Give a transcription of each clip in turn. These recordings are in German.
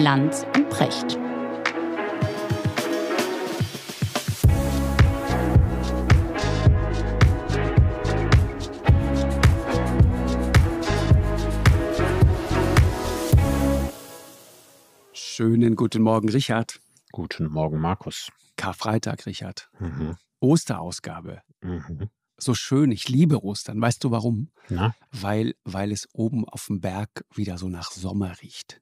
Lanz und Precht. Schönen guten Morgen, Richard. Guten Morgen, Markus. Karfreitag, Richard. Mhm. Osterausgabe. Mhm. So schön, ich liebe Ostern. Weißt du warum? Na? Weil, weil es oben auf dem Berg wieder so nach Sommer riecht.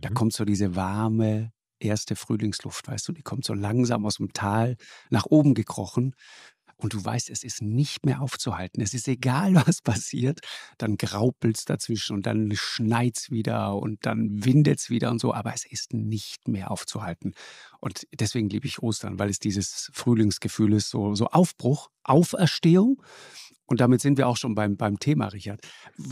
Da mhm. kommt so diese warme erste Frühlingsluft, weißt du, die kommt so langsam aus dem Tal nach oben gekrochen und du weißt, es ist nicht mehr aufzuhalten. Es ist egal, was passiert, dann graupelt es dazwischen und dann schneit es wieder und dann windet es wieder und so, aber es ist nicht mehr aufzuhalten. Und deswegen liebe ich Ostern, weil es dieses Frühlingsgefühl ist, so, so Aufbruch, Auferstehung. Und damit sind wir auch schon beim, beim Thema, Richard.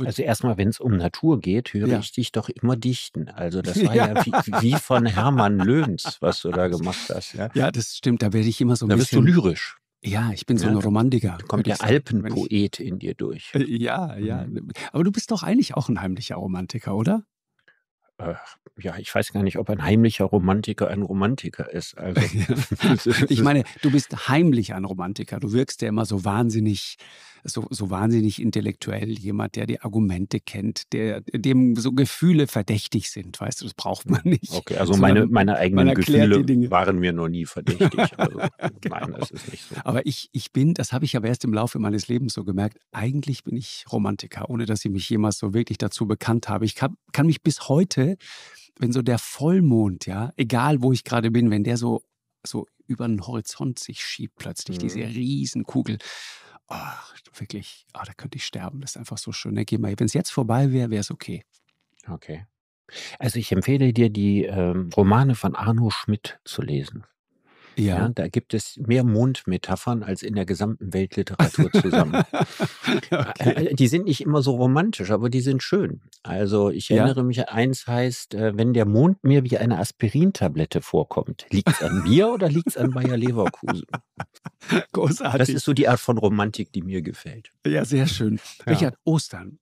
Also erstmal, wenn es um Natur geht, höre ja. ich dich doch immer dichten. Also das war ja, ja wie, wie, von Hermann Löhns, was du da gemacht hast. Ja, ja das stimmt. Da werde ich immer so ein da bisschen... Da bist du lyrisch. Ja, ich bin so ein ja, Romantiker. Kommt der Alpenpoet in dir durch. Äh, ja, ja. Mhm. Aber du bist doch eigentlich auch ein heimlicher Romantiker, oder? ja, ich weiß gar nicht, ob ein heimlicher Romantiker ein Romantiker ist. Also, ich meine, du bist heimlich ein Romantiker. Du wirkst ja immer so wahnsinnig so, so wahnsinnig intellektuell, jemand, der die Argumente kennt, der, dem so Gefühle verdächtig sind, weißt du, das braucht man mhm. nicht. Okay, also meine, meine eigenen Gefühle waren mir noch nie verdächtig. Also, genau. Nein, das ist nicht so. Aber ich, ich bin, das habe ich aber erst im Laufe meines Lebens so gemerkt, eigentlich bin ich Romantiker, ohne dass ich mich jemals so wirklich dazu bekannt habe. Ich kann, kann mich bis heute, wenn so der Vollmond, ja, egal wo ich gerade bin, wenn der so, so über den Horizont sich schiebt plötzlich, mhm. diese Riesenkugel oh, wirklich, oh, da könnte ich sterben. Das ist einfach so schön. Ne? Wenn es jetzt vorbei wäre, wäre es okay. Okay. Also ich empfehle dir, die ähm, Romane von Arno Schmidt zu lesen. Ja. ja. da gibt es mehr Mondmetaphern als in der gesamten Weltliteratur zusammen. okay. Äh, äh, die sind nicht immer so romantisch, aber die sind schön. Also ich erinnere ja. mich, eins heißt, äh, wenn der Mond mir wie eine Aspirintablette vorkommt, liegt es an mir oder liegt es an Bayer Leverkusen? Großartig. Das ist so die Art von Romantik, die mir gefällt. Ja, sehr schön. Ja. Richard, Ostern.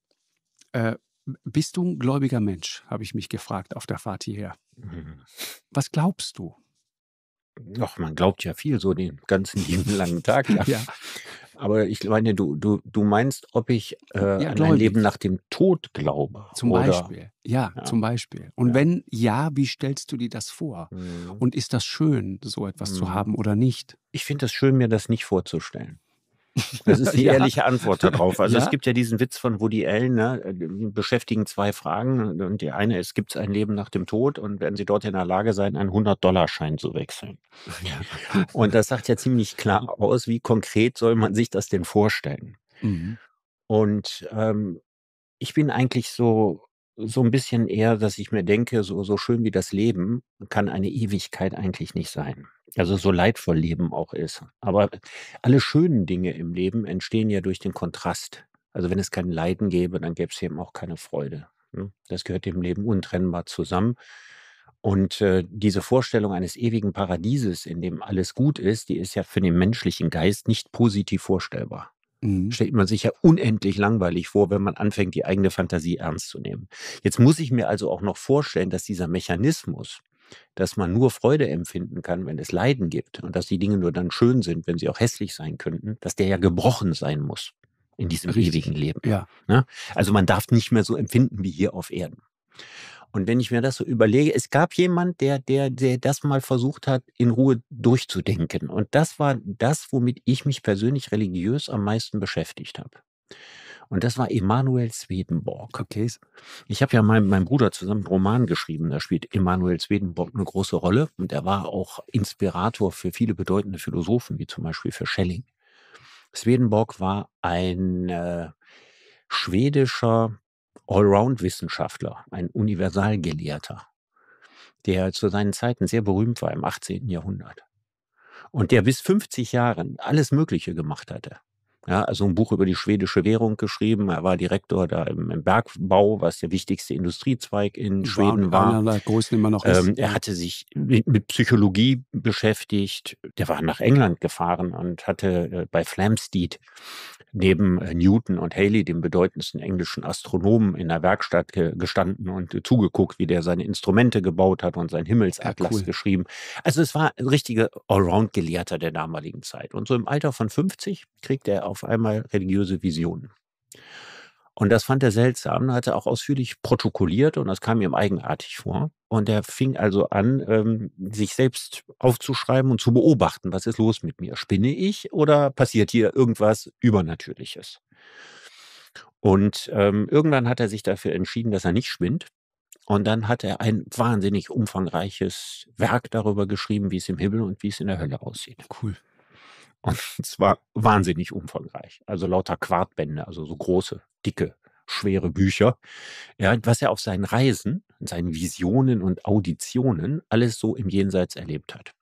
Äh, bist du ein gläubiger Mensch, habe ich mich gefragt auf der Fahrt hierher. Mhm. Was glaubst du? Ach, man glaubt ja viel, so den ganzen lieben langen Tag. Ja. ja. Aber ich meine, du, du, du meinst, ob ich äh, ja, an ein Leben nach dem Tod glaube. Zum oder? Beispiel. Ja, ja, zum Beispiel. Und wenn ja, wie stellst du dir das vor? Mhm. Und ist das schön, so etwas mhm. zu haben oder nicht? Ich finde es schön, mir das nicht vorzustellen. Das ist die ja. ehrliche Antwort darauf. Also ja. es gibt ja diesen Witz von Woody Allen, ne? beschäftigen zwei Fragen. Und die eine ist, gibt es ein Leben nach dem Tod? Und werden Sie dort in der Lage sein, einen 100-Dollar-Schein zu wechseln? Ja. Und das sagt ja ziemlich klar aus, wie konkret soll man sich das denn vorstellen? Mhm. Und ähm, ich bin eigentlich so so ein bisschen eher, dass ich mir denke, so, so schön wie das Leben kann eine Ewigkeit eigentlich nicht sein. Also so leidvoll Leben auch ist. Aber alle schönen Dinge im Leben entstehen ja durch den Kontrast. Also wenn es kein Leiden gäbe, dann gäbe es eben auch keine Freude. Ne? Das gehört dem Leben untrennbar zusammen. Und äh, diese Vorstellung eines ewigen Paradieses, in dem alles gut ist, die ist ja für den menschlichen Geist nicht positiv vorstellbar. Mhm. Stellt man sich ja unendlich langweilig vor, wenn man anfängt, die eigene Fantasie ernst zu nehmen. Jetzt muss ich mir also auch noch vorstellen, dass dieser Mechanismus, dass man nur Freude empfinden kann, wenn es Leiden gibt und dass die Dinge nur dann schön sind, wenn sie auch hässlich sein könnten, dass der ja gebrochen sein muss in diesem Richtig. ewigen Leben. Ja. Ne? Also man darf nicht mehr so empfinden wie hier auf Erden. Und wenn ich mir das so überlege, es gab jemand, der, der, der das mal versucht hat, in Ruhe durchzudenken. Und das war das, womit ich mich persönlich religiös am meisten beschäftigt habe. Und das war Emanuel Swedenborg. Okay. Ich habe ja mit meinem Bruder zusammen einen Roman geschrieben. Da spielt Emanuel Swedenborg eine große Rolle. Und er war auch Inspirator für viele bedeutende Philosophen, wie zum Beispiel für Schelling. Swedenborg war ein äh, schwedischer Allround-Wissenschaftler, ein Universalgelehrter, der zu seinen Zeiten sehr berühmt war im 18. Jahrhundert und der bis 50 Jahren alles Mögliche gemacht hatte. Ja, also ein Buch über die schwedische Währung geschrieben. Er war Direktor da im, im Bergbau, was der wichtigste Industriezweig in war Schweden war. Einer immer noch ähm, er hatte sich mit, mit, Psychologie beschäftigt. Der war nach England gefahren und hatte äh, bei Flamsteed neben äh, Newton und Haley, dem bedeutendsten englischen Astronomen, in der Werkstatt gestanden und zugeguckt, wie der seine Instrumente gebaut hat und sein ah, Himmelsatlas ja, cool. geschrieben. Also es war ein richtiger Allround-Gelehrter der damaligen Zeit. Und so im Alter von 50 kriegt er auf einmal religiöse Visionen. Und das fand er seltsam, hat er auch ausführlich protokolliert und das kam ihm eigenartig vor. Und er fing also an, ähm, sich selbst aufzuschreiben und zu beobachten, was ist los mit mir? Spinne ich oder passiert hier irgendwas Übernatürliches? Und ähm, irgendwann hat er sich dafür entschieden, dass er nicht spinnt. Und dann hat er ein wahnsinnig umfangreiches Werk darüber geschrieben, wie es im Himmel und wie es in der Hölle aussieht. Cool. Und es war wahnsinnig umfangreich. Also lauter Quartbände, also so große, dicke, schwere Bücher. Ja, was er auf seinen Reisen, seinen Visionen und Auditionen alles so im Jenseits erlebt hat.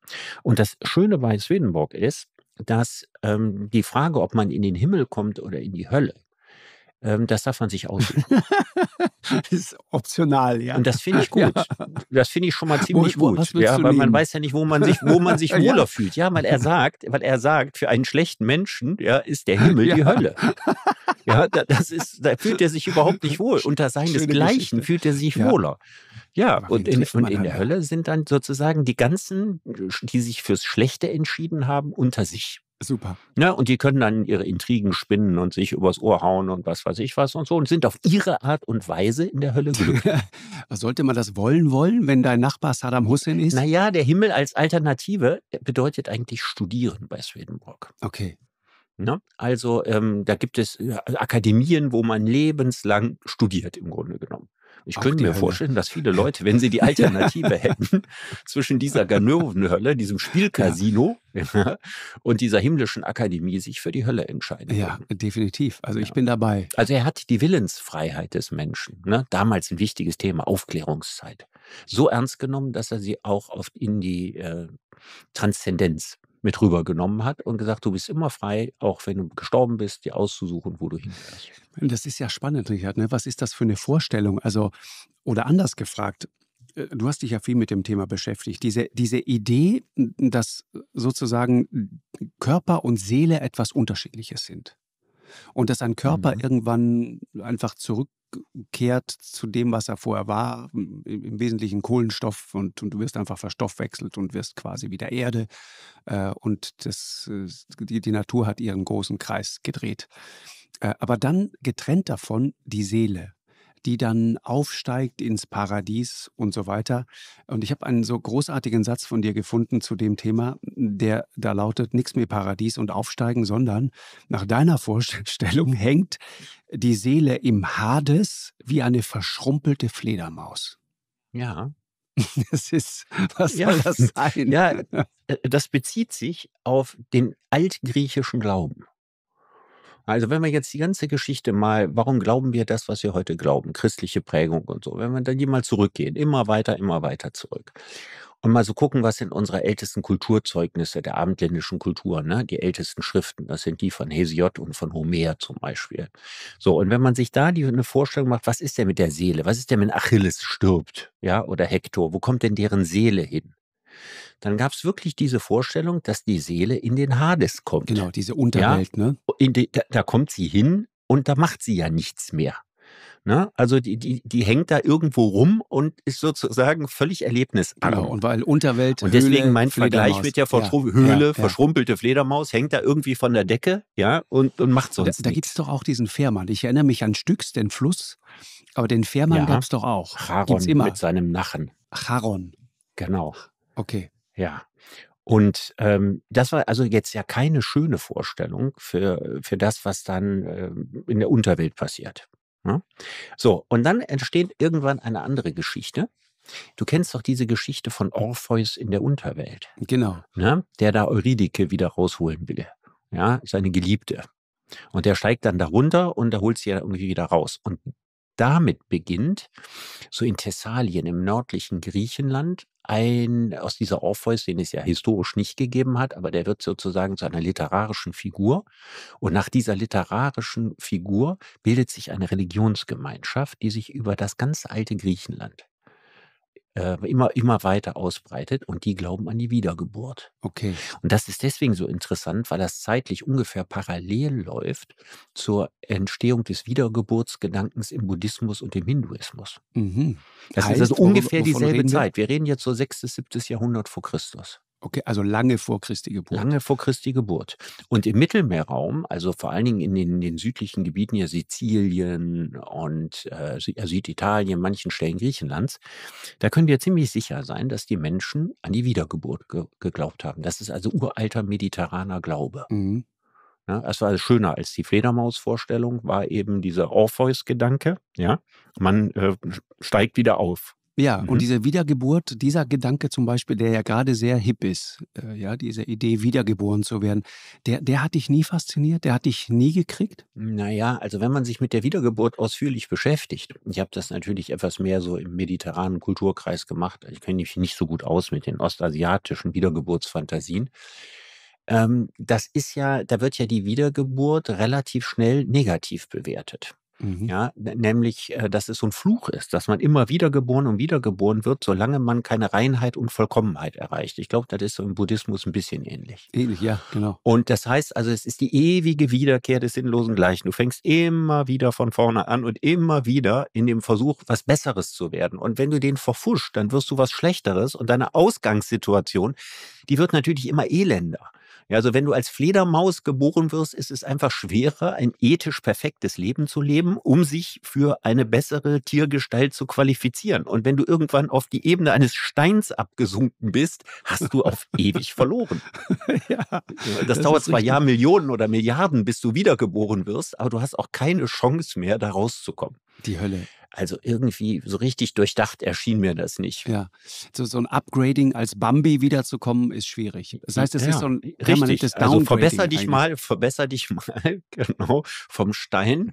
Und das Schöne bei Swedenborg ist, dass ähm, die Frage, ob man in den Himmel kommt oder in die Hölle, ähm, das darf man sich aussuchen. das ist optional, ja. Und das finde ich gut. Ja. Das finde ich schon mal ziemlich wo, gut. Ja, weil man weiß ja nicht, wo man sich, wo man sich wohler ja. fühlt. Ja, weil er sagt, weil er sagt, für einen schlechten Menschen ja, ist der Himmel ja. die Hölle. Ja, das ist, da fühlt er sich überhaupt nicht wohl. Unter seinesgleichen fühlt er sich wohler. Ja, und in, und in, der Hölle sind dann sozusagen die ganzen, die sich fürs Schlechte entschieden haben, unter sich. Super. Ja, ne, und die können dann ihre Intrigen spinnen und sich übers Ohr hauen und was weiß ich was und so und sind auf ihre Art und Weise in der Hölle glücklich. Sollte man das wollen wollen, wenn dein Nachbar Saddam Hussein ist? Naja, der Himmel als Alternative bedeutet eigentlich studieren bei Swedenborg. Okay. Ne? Also ähm, da gibt es äh, Akademien, wo man lebenslang studiert im Grunde genommen. Ich Ach, könnte mir Hölle. vorstellen, dass viele Leute, wenn sie die Alternative hätten, zwischen dieser Ganovenhölle, diesem Spielcasino ja. und dieser himmlischen Akademie sich für die Hölle entscheiden. Ja, würden. definitiv. Also ja. ich bin dabei. Also er hat die Willensfreiheit des Menschen, ne? damals ein wichtiges Thema, Aufklärungszeit, so ernst genommen, dass er sie auch oft in die äh, Transzendenz mit rübergenommen hat und gesagt, du bist immer frei, auch wenn du gestorben bist, dir auszusuchen, wo du mhm. hingehörst. Das ist ja spannend, Richard. Ne? Was ist das für eine Vorstellung? Also, oder anders gefragt, äh, du hast dich ja viel mit dem Thema beschäftigt. Diese, diese Idee, dass sozusagen Körper und Seele etwas Unterschiedliches sind. Und dass ein Körper mhm. irgendwann einfach zurück zurückkehrt zu dem, was er vorher war, im, im Wesentlichen Kohlenstoff und, und, du wirst einfach verstoffwechselt und wirst quasi wieder Erde. Äh, und das, äh, die, die, Natur hat ihren großen Kreis gedreht. Äh, aber dann getrennt davon die Seele die dann aufsteigt ins Paradies und so weiter. Und ich habe einen so großartigen Satz von dir gefunden zu dem Thema, der da lautet, nichts mehr Paradies und Aufsteigen, sondern nach deiner Vorstellung hängt die Seele im Hades wie eine verschrumpelte Fledermaus. Ja. Das ist, was ja, soll das sein? Ja, äh, das bezieht sich auf den altgriechischen Glauben. Also wenn wir jetzt die ganze Geschichte mal, warum glauben wir das, was wir heute glauben, christliche Prägung und so, wenn wir dann die mal zurückgehen, immer weiter, immer weiter zurück und mal so gucken, was sind unsere ältesten Kulturzeugnisse der abendländischen Kultur, ne? die ältesten Schriften, das sind die von Hesiod und von Homer zum Beispiel. So, und wenn man sich da die, eine Vorstellung macht, was ist denn mit der Seele, was ist denn, wenn Achilles stirbt, ja, oder Hektor, wo kommt denn deren Seele hin? dann gab es wirklich diese Vorstellung, dass die Seele in den Hades kommt. Genau, diese Unterwelt, ja? ne? Oh, die, da, da kommt sie hin und da macht sie ja nichts mehr. Ne? Also die, die, die hängt da irgendwo rum und ist sozusagen völlig erlebnisarm. Genau, und weil Unterwelt. Und deswegen mein Vergleich mit der Verstru ja, Höhle, ja, ja. verschrumpelte Fledermaus, hängt da irgendwie von der Decke, ja, und, und macht sonst. Da, da gibt es doch auch diesen Fährmann. Ich erinnere mich an Stücks, den Fluss, aber den Fährmann gab es doch auch. Charon gibt's immer. mit seinem Nachen. Charon. Genau. Okay. Ja. Und ähm, das war also jetzt ja keine schöne Vorstellung für, für das, was dann äh, in der Unterwelt passiert. Ja? Ne? So, und dann entsteht irgendwann eine andere Geschichte. Du kennst doch diese Geschichte von Orpheus in der Unterwelt. Genau. Ne? Der da Eurydike wieder rausholen will. Ja, seine Geliebte. Und der steigt dann da runter und da holt sie ja irgendwie wieder raus. Und damit beginnt, so in Thessalien im nördlichen Griechenland, ein, aus dieser Orpheus, den es ja historisch nicht gegeben hat, aber der wird sozusagen zu einer literarischen Figur. Und nach dieser literarischen Figur bildet sich eine Religionsgemeinschaft, die sich über das ganz alte Griechenland äh, immer, immer weiter ausbreitet und die glauben an die Wiedergeburt. Okay. Und das ist deswegen so interessant, weil das zeitlich ungefähr parallel läuft zur Entstehung des Wiedergeburtsgedankens im Buddhismus und im Hinduismus. Mhm. Das heißt, ist also ungefähr dieselbe Zeit. Wir? reden jetzt so 6., 7. Jahrhundert vor Christus. Okay, also lange vor Christi Geburt. Lange vor Christi Geburt. Und im Mittelmeerraum, also vor allen Dingen in den, in den südlichen Gebieten, ja Sizilien und äh, äh, Süditalien, manchen Stellen Griechenlands, da können wir ziemlich sicher sein, dass die Menschen an die Wiedergeburt ge geglaubt haben. Das ist also uralter mediterraner Glaube. Mhm. Ja, es war also schöner als die Fledermausvorstellung, war eben dieser Orpheus-Gedanke. Ja, man äh, steigt wieder auf. Ja, mhm. und diese Wiedergeburt, dieser Gedanke zum Beispiel, der ja gerade sehr hip ist, äh, ja, diese Idee, wiedergeboren zu werden, der, der hat dich nie fasziniert, der hat dich nie gekriegt? Naja, also wenn man sich mit der Wiedergeburt ausführlich beschäftigt, ich habe das natürlich etwas mehr so im mediterranen Kulturkreis gemacht, ich kenne mich nicht so gut aus mit den ostasiatischen Wiedergeburtsfantasien, ähm, das ist ja, da wird ja die Wiedergeburt relativ schnell negativ bewertet. Mhm. Ja, nämlich, äh, dass es so ein Fluch ist, dass man immer wiedergeboren und wiedergeboren wird, solange man keine Reinheit und Vollkommenheit erreicht. Ich glaube, das ist so im Buddhismus ein bisschen ähnlich. Ähnlich, ja, genau. Und das heißt, also es ist die ewige Wiederkehr des sinnlosen Gleichen. Du fängst immer wieder von vorne an und immer wieder in dem Versuch, was Besseres zu werden. Und wenn du den verfuscht, dann wirst du was Schlechteres und deine Ausgangssituation, die wird natürlich immer elender. Ja, also wenn du als Fledermaus geboren wirst, ist es einfach schwerer, ein ethisch perfektes Leben zu leben, um sich für eine bessere Tiergestalt zu qualifizieren. Und wenn du irgendwann auf die Ebene eines Steins abgesunken bist, hast du auf ewig verloren. ja, das, das dauert zwar Jahr Millionen oder Milliarden, bis du wiedergeboren wirst, aber du hast auch keine Chance mehr, da rauszukommen. Die Hölle. Also irgendwie so richtig durchdacht erschien mir das nicht. Ja, so, so ein Upgrading als Bambi wiederzukommen ist schwierig. Das heißt, es ja, ist so ein permanentes Downgrading. Also verbessere dich eigentlich. mal, verbessere dich mal, genau, vom Stein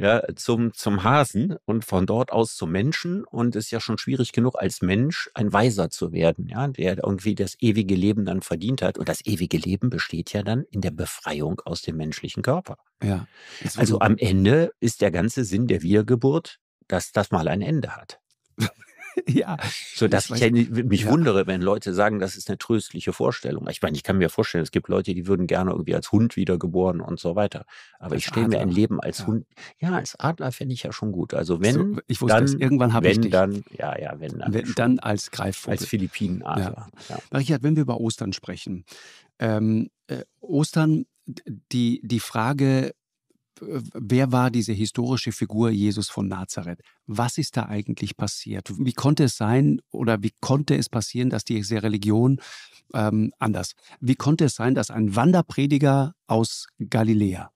ja, zum, zum Hasen und von dort aus zum Menschen. Und es ist ja schon schwierig genug, als Mensch ein Weiser zu werden, ja, der irgendwie das ewige Leben dann verdient hat. Und das ewige Leben besteht ja dann in der Befreiung aus dem menschlichen Körper. Ja. Also am Ende ist der ganze Sinn der Wiedergeburt, dass das mal ein Ende hat. ja. So dass ich, ich meine, mich ja. wundere, wenn Leute sagen, das ist eine tröstliche Vorstellung. Ich meine, ich kann mir vorstellen, es gibt Leute, die würden gerne irgendwie als Hund wiedergeboren und so weiter. Aber als ich stelle mir ein Leben als ja. Hund. Ja, als Adler fände ich ja schon gut. Also wenn. So, ich wusste dann, es, irgendwann habe ich Wenn dann, ja, ja, wenn dann. Wenn, dann als Greifvogel. Als Philippinenadler. Ja. Ja. Richard, wenn wir über Ostern sprechen. Ähm, äh, Ostern, die, die Frage, wer war diese historische Figur Jesus von Nazareth? Was ist da eigentlich passiert? Wie konnte es sein oder wie konnte es passieren, dass diese Religion ähm, anders? Wie konnte es sein, dass ein Wanderprediger aus Galiläa,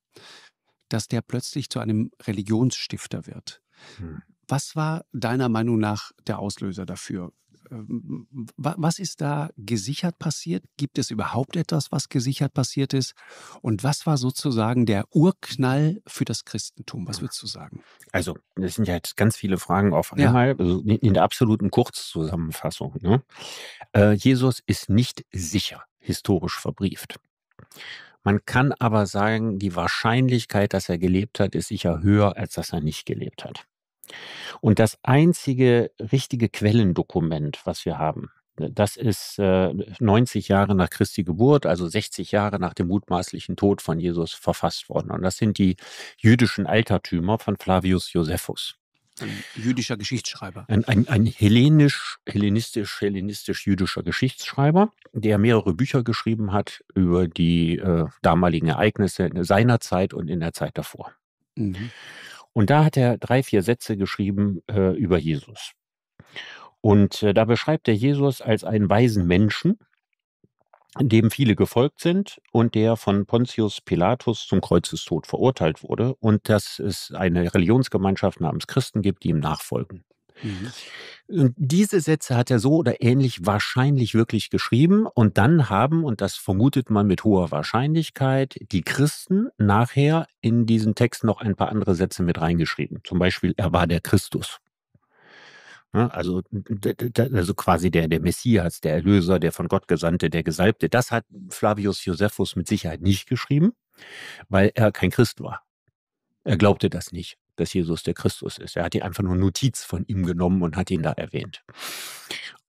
dass der plötzlich zu einem Religionsstifter wird? Hm. Was war deiner Meinung nach der Auslöser dafür? Ähm, was ist da gesichert passiert? Gibt es überhaupt etwas, was gesichert passiert ist? Und was war sozusagen der Urknall für das Christentum? Was würdest du sagen? Also, das sind ja jetzt ganz viele Fragen auf einmal, ja. also in der absoluten Kurzzusammenfassung. Ne? Äh, Jesus ist nicht sicher historisch verbrieft. Man kann aber sagen, die Wahrscheinlichkeit, dass er gelebt hat, ist sicher höher, als dass er nicht gelebt hat. Und das einzige richtige Quellendokument, was wir haben, ne, das ist äh, 90 Jahre nach Christi Geburt, also 60 Jahre nach dem mutmaßlichen Tod von Jesus verfasst worden. Und das sind die jüdischen Altertümer von Flavius Josephus. Ein jüdischer Geschichtsschreiber. Ein, ein, ein hellenisch, hellenistisch, hellenistisch-jüdischer Geschichtsschreiber, der mehrere Bücher geschrieben hat über die äh, damaligen Ereignisse seiner Zeit und in der Zeit davor. Mhm. Und da hat er drei, vier Sätze geschrieben äh, über Jesus. Und äh, da beschreibt er Jesus als einen weisen Menschen, dem viele gefolgt sind und der von Pontius Pilatus zum Kreuzestod verurteilt wurde und dass es eine Religionsgemeinschaft namens Christen gibt, die ihm nachfolgen. Mhm. Und diese Sätze hat er so oder ähnlich wahrscheinlich wirklich geschrieben. Und dann haben, und das vermutet man mit hoher Wahrscheinlichkeit, die Christen nachher in diesen Text noch ein paar andere Sätze mit reingeschrieben. Zum Beispiel, er war der Christus. Also, also quasi der, der Messias, der Erlöser, der von Gott Gesandte, der Gesalbte. Das hat Flavius Josephus mit Sicherheit nicht geschrieben, weil er kein Christ war. Er glaubte das nicht dass Jesus der Christus ist. Er hat ihn einfach nur Notiz von ihm genommen und hat ihn da erwähnt.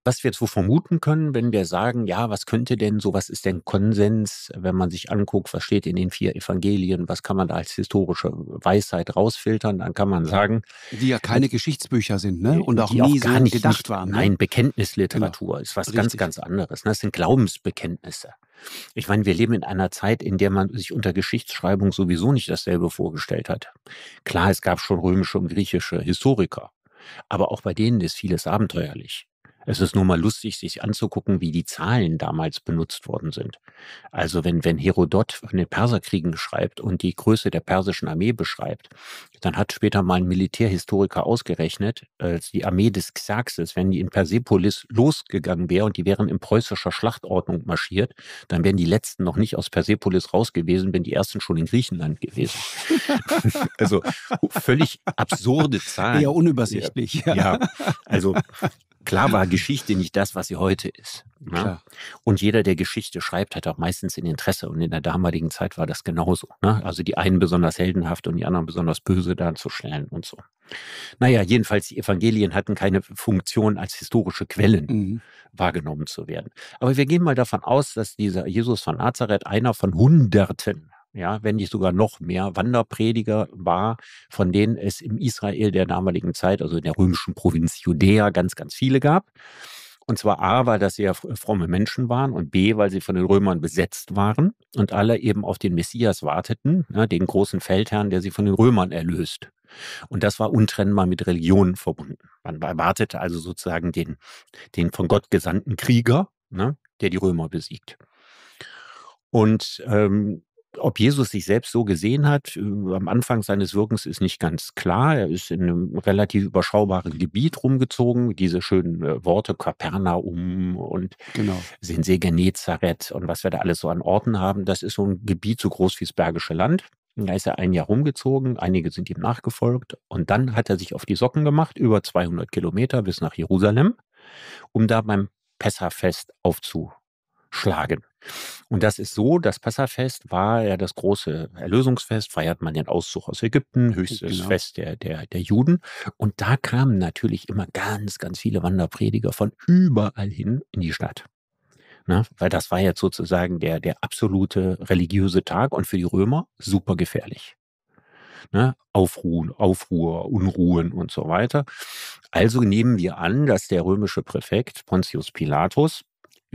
Was wir jetzt so vermuten können, wenn wir sagen, ja, was könnte denn so, was ist denn Konsens, wenn man sich anguckt, was steht in den vier Evangelien, was kann man da als historische Weisheit rausfiltern, dann kann man sagen. Die ja keine Geschichtsbücher sind, ne? Und auch nie auch gar so nicht gedacht waren. Ne? Nein, Bekenntnisliteratur genau. ist was Richtig. ganz, ganz anderes. Ne? Das sind Glaubensbekenntnisse. Ich meine, wir leben in einer Zeit, in der man sich unter Geschichtsschreibung sowieso nicht dasselbe vorgestellt hat. Klar, es gab schon römische und griechische Historiker, aber auch bei denen ist vieles abenteuerlich. Es ist nur mal lustig, sich anzugucken, wie die Zahlen damals benutzt worden sind. Also wenn, wenn Herodot von den Perserkriegen schreibt und die Größe der persischen Armee beschreibt, dann hat später mal ein Militärhistoriker ausgerechnet, als äh, die Armee des Xerxes, wenn die in Persepolis losgegangen wäre und die wären in preußischer Schlachtordnung marschiert, dann wären die letzten noch nicht aus Persepolis raus gewesen, wären die ersten schon in Griechenland gewesen. also völlig absurde Zahlen. Eher unübersichtlich. ja, ja also klar war Geschichte nicht das, was sie heute ist. Ne? Und jeder, der Geschichte schreibt, hat auch meistens ein Interesse. Und in der damaligen Zeit war das genauso. Ne? Also die einen besonders heldenhaft und die anderen besonders böse darzustellen und so. Naja, jedenfalls, die Evangelien hatten keine Funktion, als historische Quellen mhm. wahrgenommen zu werden. Aber wir gehen mal davon aus, dass dieser Jesus von Nazareth einer von Hunderten ja, wenn nicht sogar noch mehr Wanderprediger war, von denen es im Israel der damaligen Zeit, also in der römischen Provinz Judäa, ganz, ganz viele gab. Und zwar A, weil das sehr fromme Menschen waren und B, weil sie von den Römern besetzt waren und alle eben auf den Messias warteten, ja, ne, den großen Feldherrn, der sie von den Römern erlöst. Und das war untrennbar mit Religion verbunden. Man erwartete also sozusagen den, den von Gott gesandten Krieger, ne, der die Römer besiegt. Und ähm, ob Jesus sich selbst so gesehen hat, äh, am Anfang seines Wirkens ist nicht ganz klar. Er ist in einem relativ überschaubaren Gebiet rumgezogen. Diese schönen äh, Worte Kapernaum und genau. Sensee Genezareth und was wir da alles so an Orten haben, das ist so ein Gebiet so groß wie das Bergische Land. Da ist er ein Jahr rumgezogen, einige sind ihm nachgefolgt und dann hat er sich auf die Socken gemacht, über 200 Kilometer bis nach Jerusalem, um da beim Pessachfest aufzuschlagen. Und das ist so, das Passafest war ja das große Erlösungsfest, feiert man den Auszug aus Ägypten, höchstes genau. Fest der, der, der Juden. Und da kamen natürlich immer ganz, ganz viele Wanderprediger von überall hin in die Stadt. Na, ne? weil das war jetzt sozusagen der, der absolute religiöse Tag und für die Römer super gefährlich. Ne, Aufruhen, Aufruhr, Unruhen und so weiter. Also nehmen wir an, dass der römische Präfekt Pontius Pilatus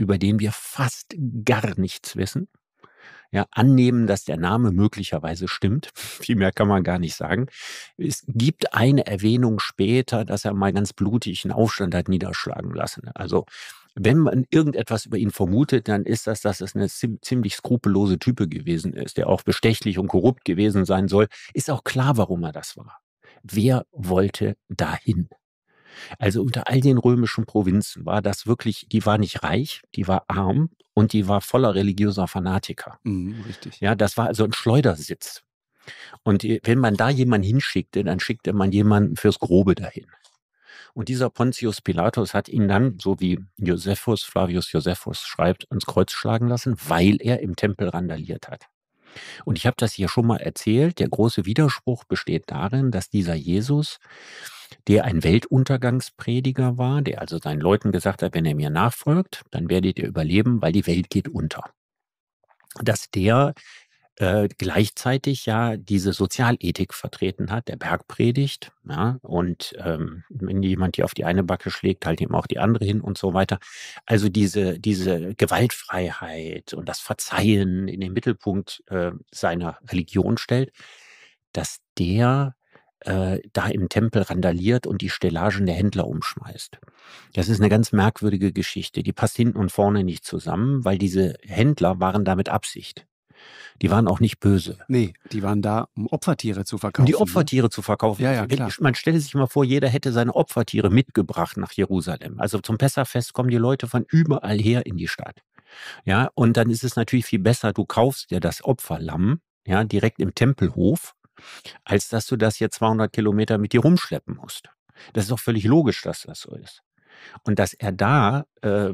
über den wir fast gar nichts wissen. Ja, annehmen, dass der Name möglicherweise stimmt. Viel mehr kann man gar nicht sagen. Es gibt eine Erwähnung später, dass er mal ganz blutig einen Aufstand hat niederschlagen lassen. Also, wenn man irgendetwas über ihn vermutet, dann ist das, dass es eine ziemlich skrupellose Type gewesen ist, der auch bestechlich und korrupt gewesen sein soll. Ist auch klar, warum er das war. Wer wollte dahin? Also unter all den römischen Provinzen war das wirklich, die war nicht reich, die war arm und die war voller religiöser Fanatiker. Mhm, richtig. Ja, das war also ein Schleudersitz. Und wenn man da jemanden hinschickte, dann schickte man jemanden fürs Grobe dahin. Und dieser Pontius Pilatus hat ihn dann, so wie Josephus, Flavius Josephus schreibt, ans Kreuz schlagen lassen, weil er im Tempel randaliert hat. Und ich habe das hier schon mal erzählt, der große Widerspruch besteht darin, dass dieser Jesus der ein Weltuntergangsprediger war, der also seinen Leuten gesagt hat, wenn ihr mir nachfolgt, dann werdet ihr überleben, weil die Welt geht unter. Dass der äh, gleichzeitig ja diese Sozialethik vertreten hat, der Bergpredigt. Ja, und ähm, wenn jemand hier auf die eine Backe schlägt, halt ihm auch die andere hin und so weiter. Also diese, diese Gewaltfreiheit und das Verzeihen in den Mittelpunkt äh, seiner Religion stellt, dass der äh, da im Tempel randaliert und die Stellagen der Händler umschmeißt. Das ist eine ganz merkwürdige Geschichte. Die passt hinten und vorne nicht zusammen, weil diese Händler waren damit Absicht. Die waren auch nicht böse. Nee, die waren da, um Opfertiere zu verkaufen. Um die ne? Opfertiere ne? zu verkaufen. Ja, ja, klar. Man stelle sich mal vor, jeder hätte seine Opfertiere mitgebracht nach Jerusalem. Also zum Pessachfest kommen die Leute von überall her in die Stadt. Ja, und dann ist es natürlich viel besser, du kaufst dir das Opferlamm, ja, direkt im Tempelhof als dass du das jetzt 200 Kilometer mit dir rumschleppen musst. Das ist doch völlig logisch, dass das so ist. Und dass er da äh,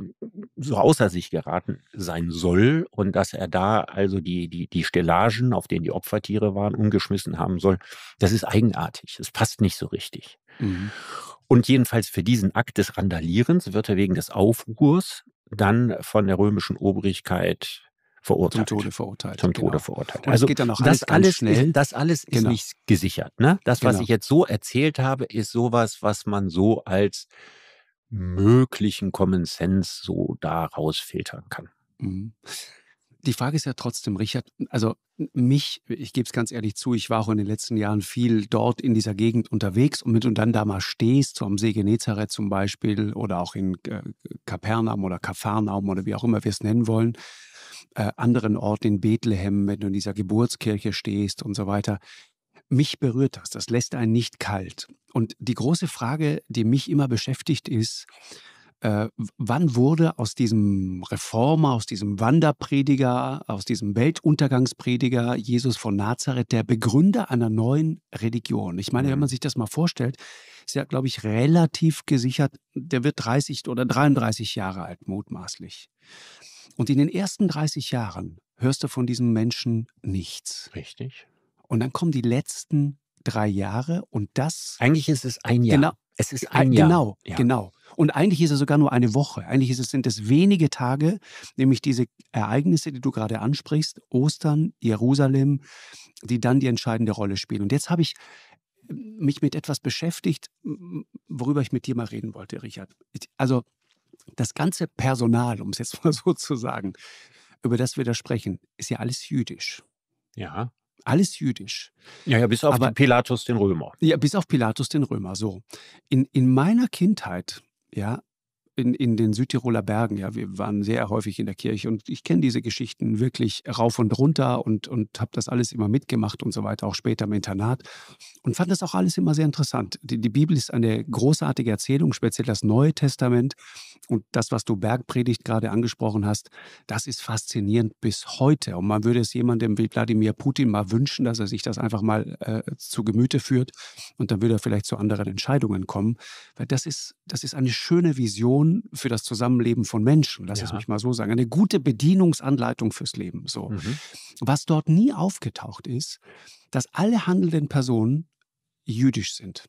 so außer sich geraten sein soll und dass er da also die, die, die Stellagen, auf denen die Opfertiere waren, umgeschmissen haben soll, das ist eigenartig. Es passt nicht so richtig. Mhm. Und jedenfalls für diesen Akt des Randalierens wird er wegen des Aufruhrs dann von der römischen Obrigkeit verurteilt. Zum Tode verurteilt. Zum Tode genau. verurteilt. also das geht dann auch das alles, alles ist, das alles ist genau. nicht gesichert. Ne? Das, was genau. ich jetzt so erzählt habe, ist sowas, was man so als möglichen Common Sense so daraus filtern kann. Mhm die Frage ist ja trotzdem, Richard, also mich, ich gebe es ganz ehrlich zu, ich war auch in den letzten Jahren viel dort in dieser Gegend unterwegs und wenn du dann da mal stehst, so am See Genezareth zum Beispiel oder auch in äh, Kapernaum oder Kafarnaum oder wie auch immer wir es nennen wollen, äh, anderen Orten in Bethlehem, wenn du in dieser Geburtskirche stehst und so weiter, mich berührt das, das lässt einen nicht kalt. Und die große Frage, die mich immer beschäftigt, ist, äh, wann wurde aus diesem Reformer, aus diesem Wanderprediger, aus diesem Weltuntergangsprediger Jesus von Nazareth der Begründer einer neuen Religion? Ich meine, mhm. wenn man mhm. sich das mal vorstellt, ist ja, glaube ich, relativ gesichert, der wird 30 oder 33 Jahre alt, mutmaßlich. Und in den ersten 30 Jahren hörst du von diesem Menschen nichts. Richtig. Und dann kommen die letzten drei Jahre und das. Eigentlich ist es ein Jahr. Genau. Es ist ein Jahr. Genau, ja. genau. Und eigentlich ist es sogar nur eine Woche. Eigentlich es, sind es wenige Tage, nämlich diese Ereignisse, die du gerade ansprichst, Ostern, Jerusalem, die dann die entscheidende Rolle spielen. Und jetzt habe ich äh, mich mit etwas beschäftigt, worüber ich mit dir mal reden wollte, Richard. Also das ganze Personal, um es jetzt mal so zu sagen, über das wir da sprechen, ist ja alles jüdisch. Ja alles jüdisch. Ja, ja, bis auf Aber, Pilatus den Römer. Ja, bis auf Pilatus den Römer, so. In, in meiner Kindheit, ja, in, in den Südtiroler Bergen. Ja, wir waren sehr häufig in der Kirche und ich kenne diese Geschichten wirklich rauf und runter und, und habe das alles immer mitgemacht und so weiter, auch später im Internat und fand das auch alles immer sehr interessant. Die, die Bibel ist eine großartige Erzählung, speziell das Neue Testament und das, was du Bergpredigt gerade angesprochen hast, das ist faszinierend bis heute. Und man würde es jemandem wie Wladimir Putin mal wünschen, dass er sich das einfach mal äh, zu Gemüte führt und dann würde er vielleicht zu anderen Entscheidungen kommen, weil das ist das ist eine schöne Vision für das Zusammenleben von Menschen, lass ja. es mich mal so sagen. Eine gute Bedienungsanleitung fürs Leben. So. Mhm. Was dort nie aufgetaucht ist, dass alle handelnden Personen jüdisch sind,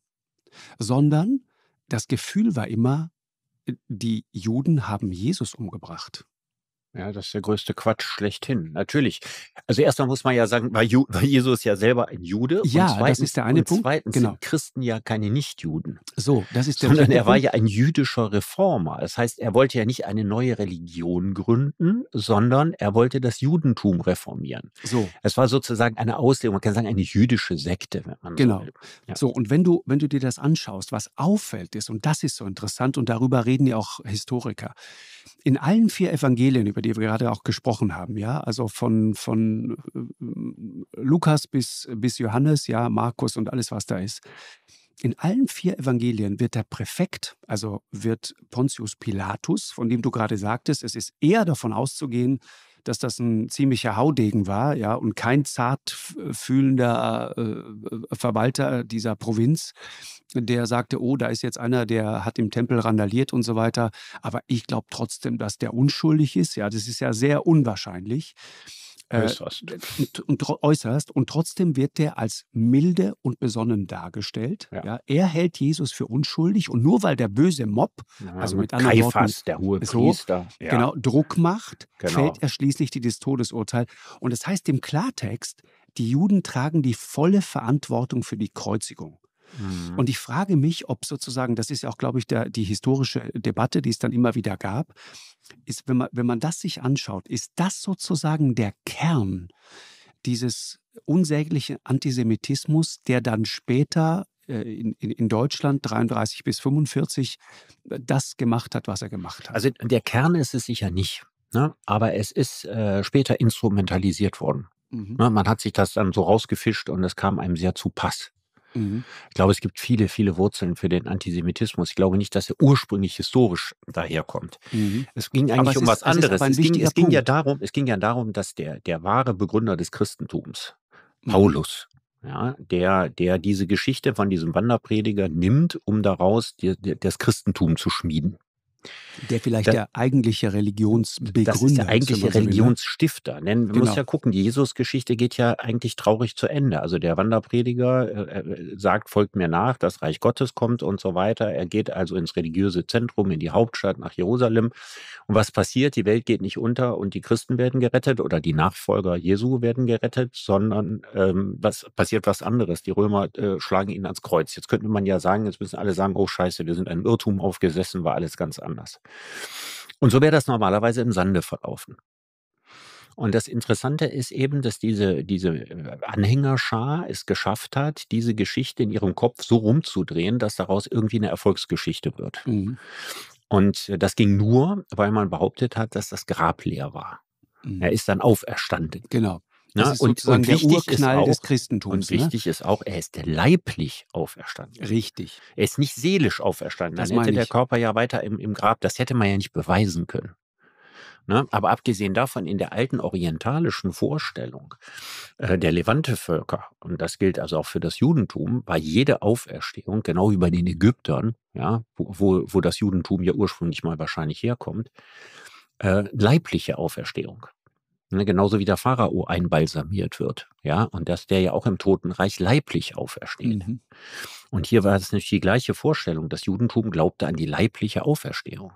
sondern das Gefühl war immer, äh, die Juden haben Jesus umgebracht. Ja, das ist der größte Quatsch schlechthin. Natürlich. Also erstmal muss man ja sagen, weil, Ju weil Jesus ja selber ein Jude. Ja, zweitens, das ist der eine Punkt. Zweitens genau. sind Christen ja keine Nichtjuden. So, das ist der. Sondern er war ja ein jüdischer Reformer. Das heißt, er wollte ja nicht eine neue Religion gründen, sondern er wollte das Judentum reformieren. So. Es war sozusagen eine Auslegung. Man kann sagen eine jüdische Sekte, wenn man genau. so will. Ja. So und wenn du wenn du dir das anschaust, was auffällt ist und das ist so interessant und darüber reden ja auch Historiker. In allen vier Evangelien über die die wir gerade auch gesprochen haben, ja, also von, von äh, Lukas bis, bis Johannes, ja, Markus und alles, was da ist. In allen vier Evangelien wird der Präfekt, also wird Pontius Pilatus, von dem du gerade sagtest, es ist eher davon auszugehen, dass das ein ziemlicher Haudegen war, ja, und kein zart fühlender äh, Verwalter dieser Provinz, der sagte, oh, da ist jetzt einer, der hat im Tempel randaliert und so weiter. Aber ich glaube trotzdem, dass der unschuldig ist. Ja, das ist ja sehr unwahrscheinlich. Äh, äußerst. Äh, und, und, äußerst. Und trotzdem wird der als milde und besonnen dargestellt. Ja. ja. er hält Jesus für unschuldig und nur weil der böse Mob, ja, also mit, mit anderen Kaifas, Worten, der hohe Priester, so, ja. genau, Druck macht, genau. fällt er schließlich dieses Todesurteil. Und das heißt im Klartext, die Juden tragen die volle Verantwortung für die Kreuzigung. Mhm. Und ich frage mich, ob sozusagen, das ist ja auch, glaube ich, der, die historische Debatte, die es dann immer wieder gab, ist, wenn man, wenn man das sich anschaut, ist das sozusagen der Kern dieses unsäglichen Antisemitismus, der dann später äh, in, in, in, Deutschland 33 bis 45 äh, das gemacht hat, was er gemacht hat. Also der Kern ist es sicher nicht, ne? aber es ist äh, später instrumentalisiert worden. Mhm. Ne? Man hat sich das dann so rausgefischt und es kam einem sehr zu Pass. Mhm. Ich glaube, es gibt viele, viele Wurzeln für den Antisemitismus. Ich glaube nicht, dass er ursprünglich historisch daherkommt. Mhm. Es ging eigentlich um ist, was anderes. Es ging, es, ging ja darum, es ging, ja darum, dass der, der wahre Begründer des Christentums, mhm. Paulus, ja, der, der diese Geschichte von diesem Wanderprediger nimmt, um daraus die, die, das Christentum zu schmieden. Der vielleicht der, der eigentliche Religionsbegründer das ist. Der eigentliche ne? Religionsstifter. Ne? man genau. muss ja gucken, die Jesusgeschichte geht ja eigentlich traurig zu Ende. Also der Wanderprediger äh, äh, sagt, folgt mir nach, das Reich Gottes kommt und so weiter. Er geht also ins religiöse Zentrum, in die Hauptstadt, nach Jerusalem. Und was passiert? Die Welt geht nicht unter und die Christen werden gerettet oder die Nachfolger Jesu werden gerettet, sondern ähm, was passiert was anderes. Die Römer äh, schlagen ihn ans Kreuz. Jetzt könnte man ja sagen, jetzt müssen alle sagen, oh scheiße, wir sind einem Irrtum aufgesessen, war alles ganz anders anders. Und so wäre das normalerweise im Sande verlaufen. Und das Interessante ist eben, dass diese, diese äh, Anhängerschar es geschafft hat, diese Geschichte in ihrem Kopf so rumzudrehen, dass daraus irgendwie eine Erfolgsgeschichte wird. Mhm. Und das ging nur, weil man behauptet hat, dass das Grab leer war. Mhm. Er ist dann auferstanden. Genau. Das ist und, und der Urknall auch, des Christentums. Und ne? wichtig ne? ist auch, er ist leiblich auferstanden. Richtig. Er ist nicht seelisch auferstanden. Das Dann hätte der Körper ja weiter im, im Grab. Das hätte man ja nicht beweisen können. Ne? Aber abgesehen davon, in der alten orientalischen Vorstellung äh, der Levante-Völker, und das gilt also auch für das Judentum, war jede Auferstehung, genau wie bei den Ägyptern, ja, wo, wo das Judentum ja ursprünglich mal wahrscheinlich herkommt, äh, leibliche Auferstehung. Ne, genauso wie der Pharao einbalsamiert wird, ja, und dass der ja auch im Totenreich leiblich aufersteht. Mhm. Und hier war es nicht die gleiche Vorstellung. Das Judentum glaubte an die leibliche Auferstehung.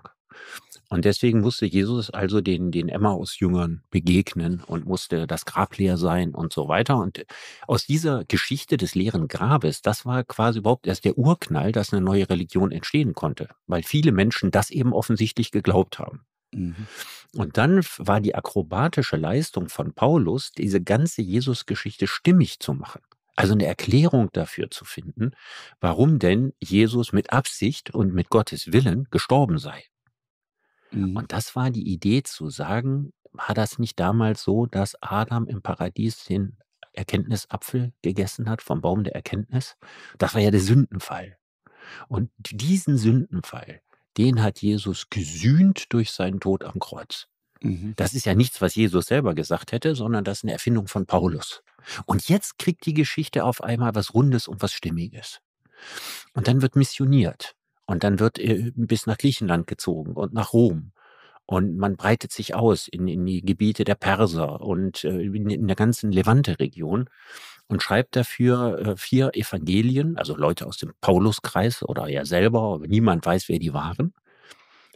Und deswegen musste Jesus also den, den Emmaus-Jüngern begegnen und musste das Grab leer sein und so weiter. Und aus dieser Geschichte des leeren Grabes, das war quasi überhaupt erst der Urknall, dass eine neue Religion entstehen konnte, weil viele Menschen das eben offensichtlich geglaubt haben. Mhm. Und dann war die akrobatische Leistung von Paulus, diese ganze Jesus-Geschichte stimmig zu machen. Also eine Erklärung dafür zu finden, warum denn Jesus mit Absicht und mit Gottes Willen gestorben sei. Mhm. Und das war die Idee zu sagen, war das nicht damals so, dass Adam im Paradies den Erkenntnisapfel gegessen hat vom Baum der Erkenntnis? Das war ja der Sündenfall. Und diesen Sündenfall, den hat Jesus gesühnt durch seinen Tod am Kreuz. Mhm. Das ist ja nichts, was Jesus selber gesagt hätte, sondern das ist eine Erfindung von Paulus. Und jetzt kriegt die Geschichte auf einmal was Rundes und was Stimmiges. Und dann wird missioniert. Und dann wird äh, bis nach Griechenland gezogen und nach Rom. Und man breitet sich aus in, in die Gebiete der Perser und äh, in, in der ganzen Levante-Region und schreibt dafür äh, vier Evangelien, also Leute aus dem Pauluskreis oder er selber, niemand weiß, wer die waren.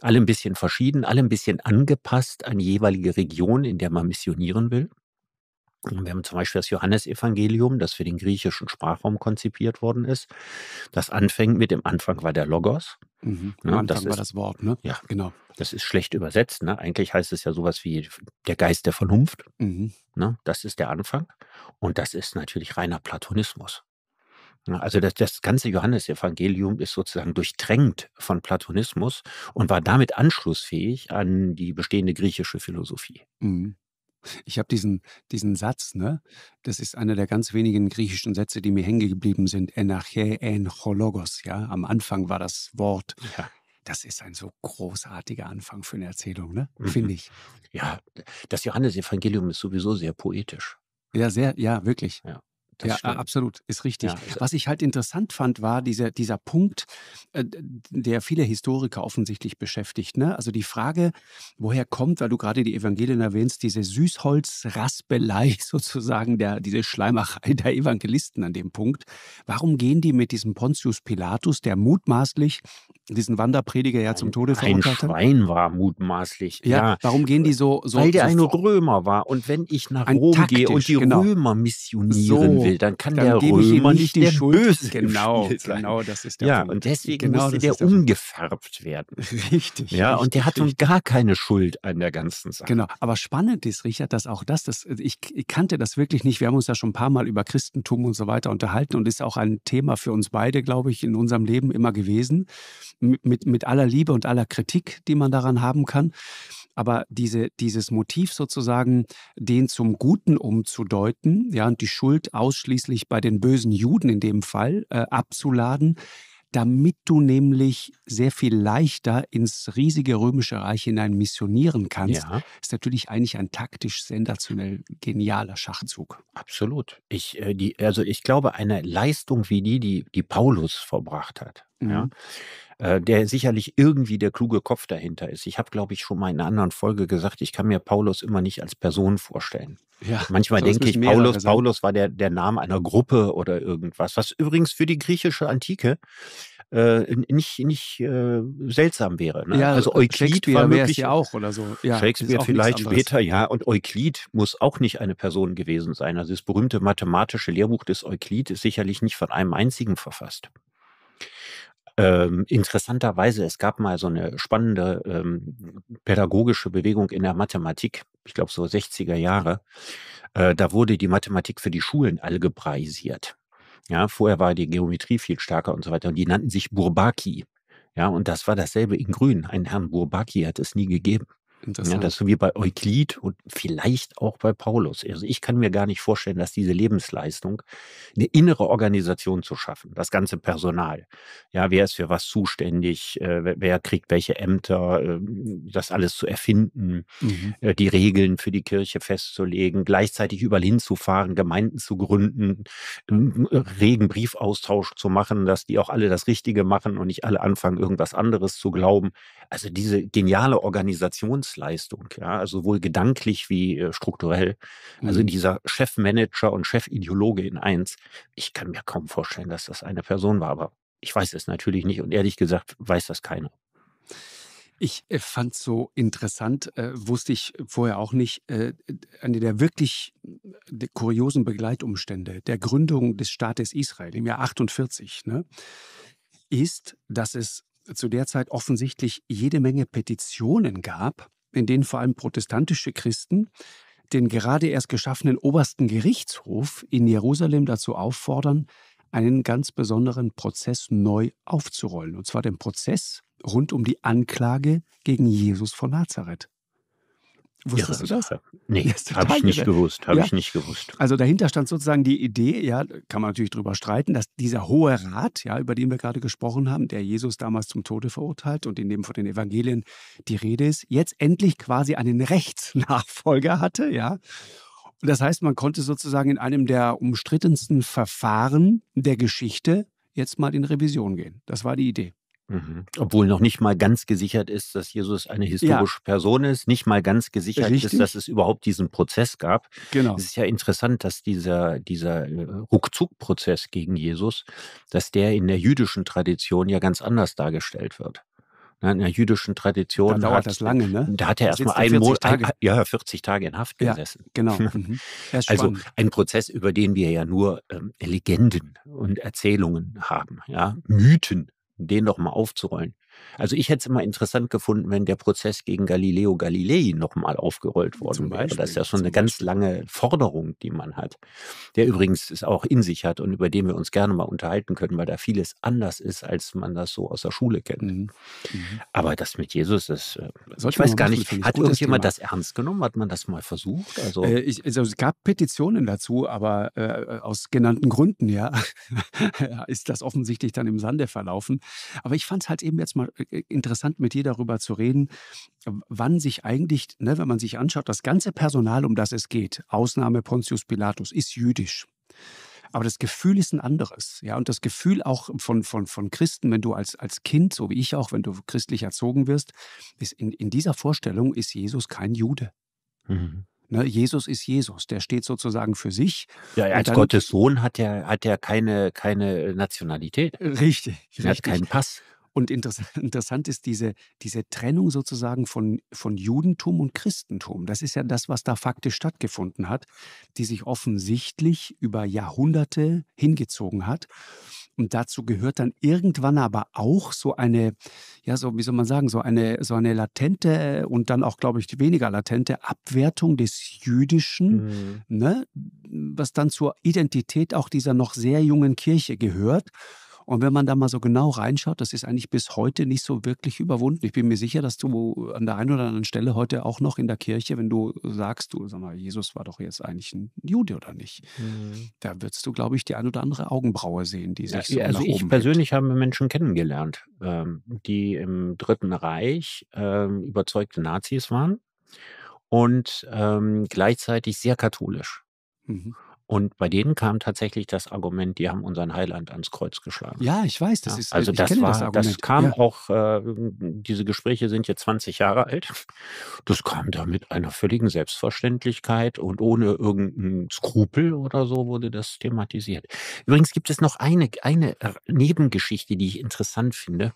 Alle ein bisschen verschieden, alle ein bisschen angepasst an die jeweilige Region, in der man missionieren will. Wir haben zum Beispiel das Johannesevangelium, das für den griechischen Sprachraum konzipiert worden ist. Das anfängt mit dem Anfang war der Logos. Mhm. ja, Anfang das ist, war das Wort, ne? Ja, genau das ist schlecht übersetzt. Ne? Eigentlich heißt es ja sowas wie der Geist der Vernunft. Mhm. Ne? Das ist der Anfang. Und das ist natürlich reiner Platonismus. Ne? Also das, das ganze Johannesevangelium ist sozusagen durchtränkt von Platonismus und war damit anschlussfähig an die bestehende griechische Philosophie. Mhm. Ich habe diesen, diesen Satz, ne? das ist einer der ganz wenigen griechischen Sätze, die mir hängen geblieben sind, enarche en hologos. Ja? Am Anfang war das Wort ja das ist ein so großartiger Anfang für eine Erzählung, ne? Mhm. Finde ich. Ja, das Johannesevangelium ist sowieso sehr poetisch. Ja, sehr, ja, wirklich. Ja. ja absolut, ist richtig. Ja, also Was ich halt interessant fand, war dieser, dieser Punkt, äh, der viele Historiker offensichtlich beschäftigt. Ne? Also die Frage, woher kommt, weil du gerade die Evangelien erwähnst, diese Süßholzraspelei sozusagen, der, diese Schleimerei der Evangelisten an dem Punkt. Warum gehen die mit diesem Pontius Pilatus, der mutmaßlich diesen Wanderprediger ja zum Tode verurteilt Ein Schwein war mutmaßlich. Ja, ja, warum gehen die so so Weil der so ein Römer war und wenn ich nach Rom gehe und die genau. Römer missionieren so, will, dann kann dann der Römer nicht die der Schuld. Böse genau, sein. genau, das ist der Ja, Punkt. und deswegen genau, musste der, der umgefärbt werden. Richtig. Ja, richtig, und der hat nun gar keine Schuld an der ganzen Sache. Genau, aber spannend ist Richard, dass auch das, das ich, ich kannte das wirklich nicht. Wir haben uns ja schon ein paar mal über Christentum und so weiter unterhalten und ist auch ein Thema für uns beide, glaube ich, in unserem Leben immer gewesen mit, mit aller Liebe und aller Kritik, die man daran haben kann. Aber diese, dieses Motiv sozusagen, den zum Guten umzudeuten, ja, und die Schuld ausschließlich bei den bösen Juden in dem Fall äh, abzuladen, damit du nämlich sehr viel leichter ins riesige römische Reich hinein missionieren kannst, ja. ist natürlich eigentlich ein taktisch sensationell genialer Schachzug. Absolut. Ich, äh, die, also ich glaube, eine Leistung wie die, die, die Paulus verbracht hat, ja. Mhm. Äh, der sicherlich irgendwie der kluge Kopf dahinter ist. Ich habe, glaube ich, schon mal in einer anderen Folge gesagt, ich kann mir Paulus immer nicht als Person vorstellen. Ja, Manchmal denke ich, Paulus, Paulus war der, der Name einer Gruppe oder irgendwas, was übrigens für die griechische Antike äh, nicht, nicht äh, seltsam wäre. Ne? Ja, also äh, Euklid war möglich ja auch oder so. Ja, Shakespeare vielleicht später, ja. Und Euklid muss auch nicht eine Person gewesen sein. Also das berühmte mathematische Lehrbuch des Euklid ist sicherlich nicht von einem einzigen verfasst. Ähm, interessanterweise, es gab mal so eine spannende ähm, pädagogische Bewegung in der Mathematik, ich glaube so 60er Jahre. Äh, da wurde die Mathematik für die Schulen algebraisiert. Ja, vorher war die Geometrie viel stärker und so weiter. Und die nannten sich Bourbaki. Ja, und das war dasselbe in Grün. Einen Herrn Bourbaki hat es nie gegeben. Interessant. Ja, das so wie bei Euklid und vielleicht auch bei Paulus. Also ich kann mir gar nicht vorstellen, dass diese Lebensleistung, eine innere Organisation zu schaffen, das ganze Personal. Ja, wer ist für was zuständig, äh, wer kriegt welche Ämter, ähm, das alles zu erfinden, mhm. Äh, die Regeln für die Kirche festzulegen, gleichzeitig überall hinzufahren, Gemeinden zu gründen, ähm, regen Briefaustausch zu machen, dass die auch alle das Richtige machen und nicht alle anfangen, irgendwas anderes zu glauben. Also diese geniale Organisationsleistung, ja, also sowohl gedanklich wie äh, strukturell. Also mhm. dieser Chefmanager und Chefideologe in eins. Ich kann mir kaum vorstellen, dass das eine Person war, aber ich weiß es natürlich nicht und ehrlich gesagt weiß das keiner. Ich äh, fand so interessant, äh, wusste ich vorher auch nicht, äh, eine der wirklich der äh, kuriosen Begleitumstände der Gründung des Staates Israel im Jahr 48 ne, ist, dass es zu der Zeit offensichtlich jede Menge Petitionen gab, in denen vor allem protestantische Christen den gerade erst geschaffenen obersten Gerichtshof in Jerusalem dazu auffordern, einen ganz besonderen Prozess neu aufzurollen, und zwar den Prozess rund um die Anklage gegen Jesus von Nazareth. Wusstest ja, du das? Ja. Nee, habe ich nicht gewusst, habe ja. ich nicht gewusst. Also dahinter stand sozusagen die Idee, ja, kann man natürlich drüber streiten, dass dieser hohe Rat, ja, über den wir gerade gesprochen haben, der Jesus damals zum Tode verurteilt und in dem von den Evangelien die Rede ist, jetzt endlich quasi einen Rechtsnachfolger hatte, ja. Und das heißt, man konnte sozusagen in einem der umstrittensten Verfahren der Geschichte jetzt mal in Revision gehen. Das war die Idee. Mhm. Obwohl noch nicht mal ganz gesichert ist, dass Jesus eine historische ja. Person ist, nicht mal ganz gesichert Richtig. ist, dass es überhaupt diesen Prozess gab. Genau. Es ist ja interessant, dass dieser, dieser äh, ruckzuck gegen Jesus, dass der in der jüdischen Tradition ja ganz anders dargestellt wird. In der jüdischen Tradition. Dann dauert hat, das lange, ne? Da hat er erstmal einen Monat, ja, 40 Tage in Haft ja, gesessen. Genau. Mhm. Also ein Prozess, über den wir ja nur ähm, Legenden und Erzählungen haben, ja, Mythen den doch mal aufzurollen. Also ich hätte es immer interessant gefunden, wenn der Prozess gegen Galileo Galilei nochmal aufgerollt hm, worden wäre. Das ist ja schon eine ganz Beispiel. lange Forderung, die man hat, der übrigens es auch in sich hat und über den wir uns gerne mal unterhalten können, weil da vieles anders ist, als man das so aus der Schule kennt. Mhm. Mhm. Aber das mit Jesus, das, äh, Sollte ich weiß gar nicht, hat irgendjemand das ernst genommen? Hat man das mal versucht? Also, äh, ich, also es gab Petitionen dazu, aber äh, aus genannten Gründen, ja, ist das offensichtlich dann im Sande verlaufen. Aber ich fand es halt eben jetzt mal äh, interessant, mit dir darüber zu reden, wann sich eigentlich, ne, wenn man sich anschaut, das ganze Personal, um das es geht, Ausnahme Pontius Pilatus, ist jüdisch. Aber das Gefühl ist ein anderes. Ja, und das Gefühl auch von, von, von Christen, wenn du als, als Kind, so wie ich auch, wenn du christlich erzogen wirst, ist in, in dieser Vorstellung ist Jesus kein Jude. Mhm. Ne, Jesus ist Jesus, der steht sozusagen für sich. Ja, als dann, Gottes Sohn hat er, hat er keine, keine Nationalität. Richtig. Er richtig. hat keinen Pass. Und interessant ist diese, diese Trennung sozusagen von, von Judentum und Christentum. Das ist ja das, was da faktisch stattgefunden hat, die sich offensichtlich über Jahrhunderte hingezogen hat. Und dazu gehört dann irgendwann aber auch so eine, ja, so, wie soll man sagen, so eine, so eine latente äh, und dann auch, glaube ich, weniger latente Abwertung des Jüdischen, mhm. ne, was dann zur Identität auch dieser noch sehr jungen Kirche gehört. Und wenn man da mal so genau reinschaut, das ist eigentlich bis heute nicht so wirklich überwunden. Ich bin mir sicher, dass du an der einen oder anderen Stelle heute auch noch in der Kirche, wenn du sagst, du, sag mal, Jesus war doch jetzt eigentlich ein Jude oder nicht, mhm. da wirst du, glaube ich, die ein oder andere Augenbraue sehen, die sich ja, so also nach ich oben Ich persönlich habe Menschen kennengelernt, ähm, die im Dritten Reich ähm, überzeugte Nazis waren und ähm, gleichzeitig sehr katholisch. Mhm. Und bei denen kam tatsächlich das Argument, die haben unseren Heiland ans Kreuz geschlagen. Ja, ich weiß, das ja, ist also das war, das, Argument. das kam ja. auch. Äh, diese Gespräche sind jetzt 20 Jahre alt. Das kam da mit einer völligen Selbstverständlichkeit und ohne irgendeinen Skrupel oder so wurde das thematisiert. Übrigens gibt es noch eine eine Nebengeschichte, die ich interessant finde.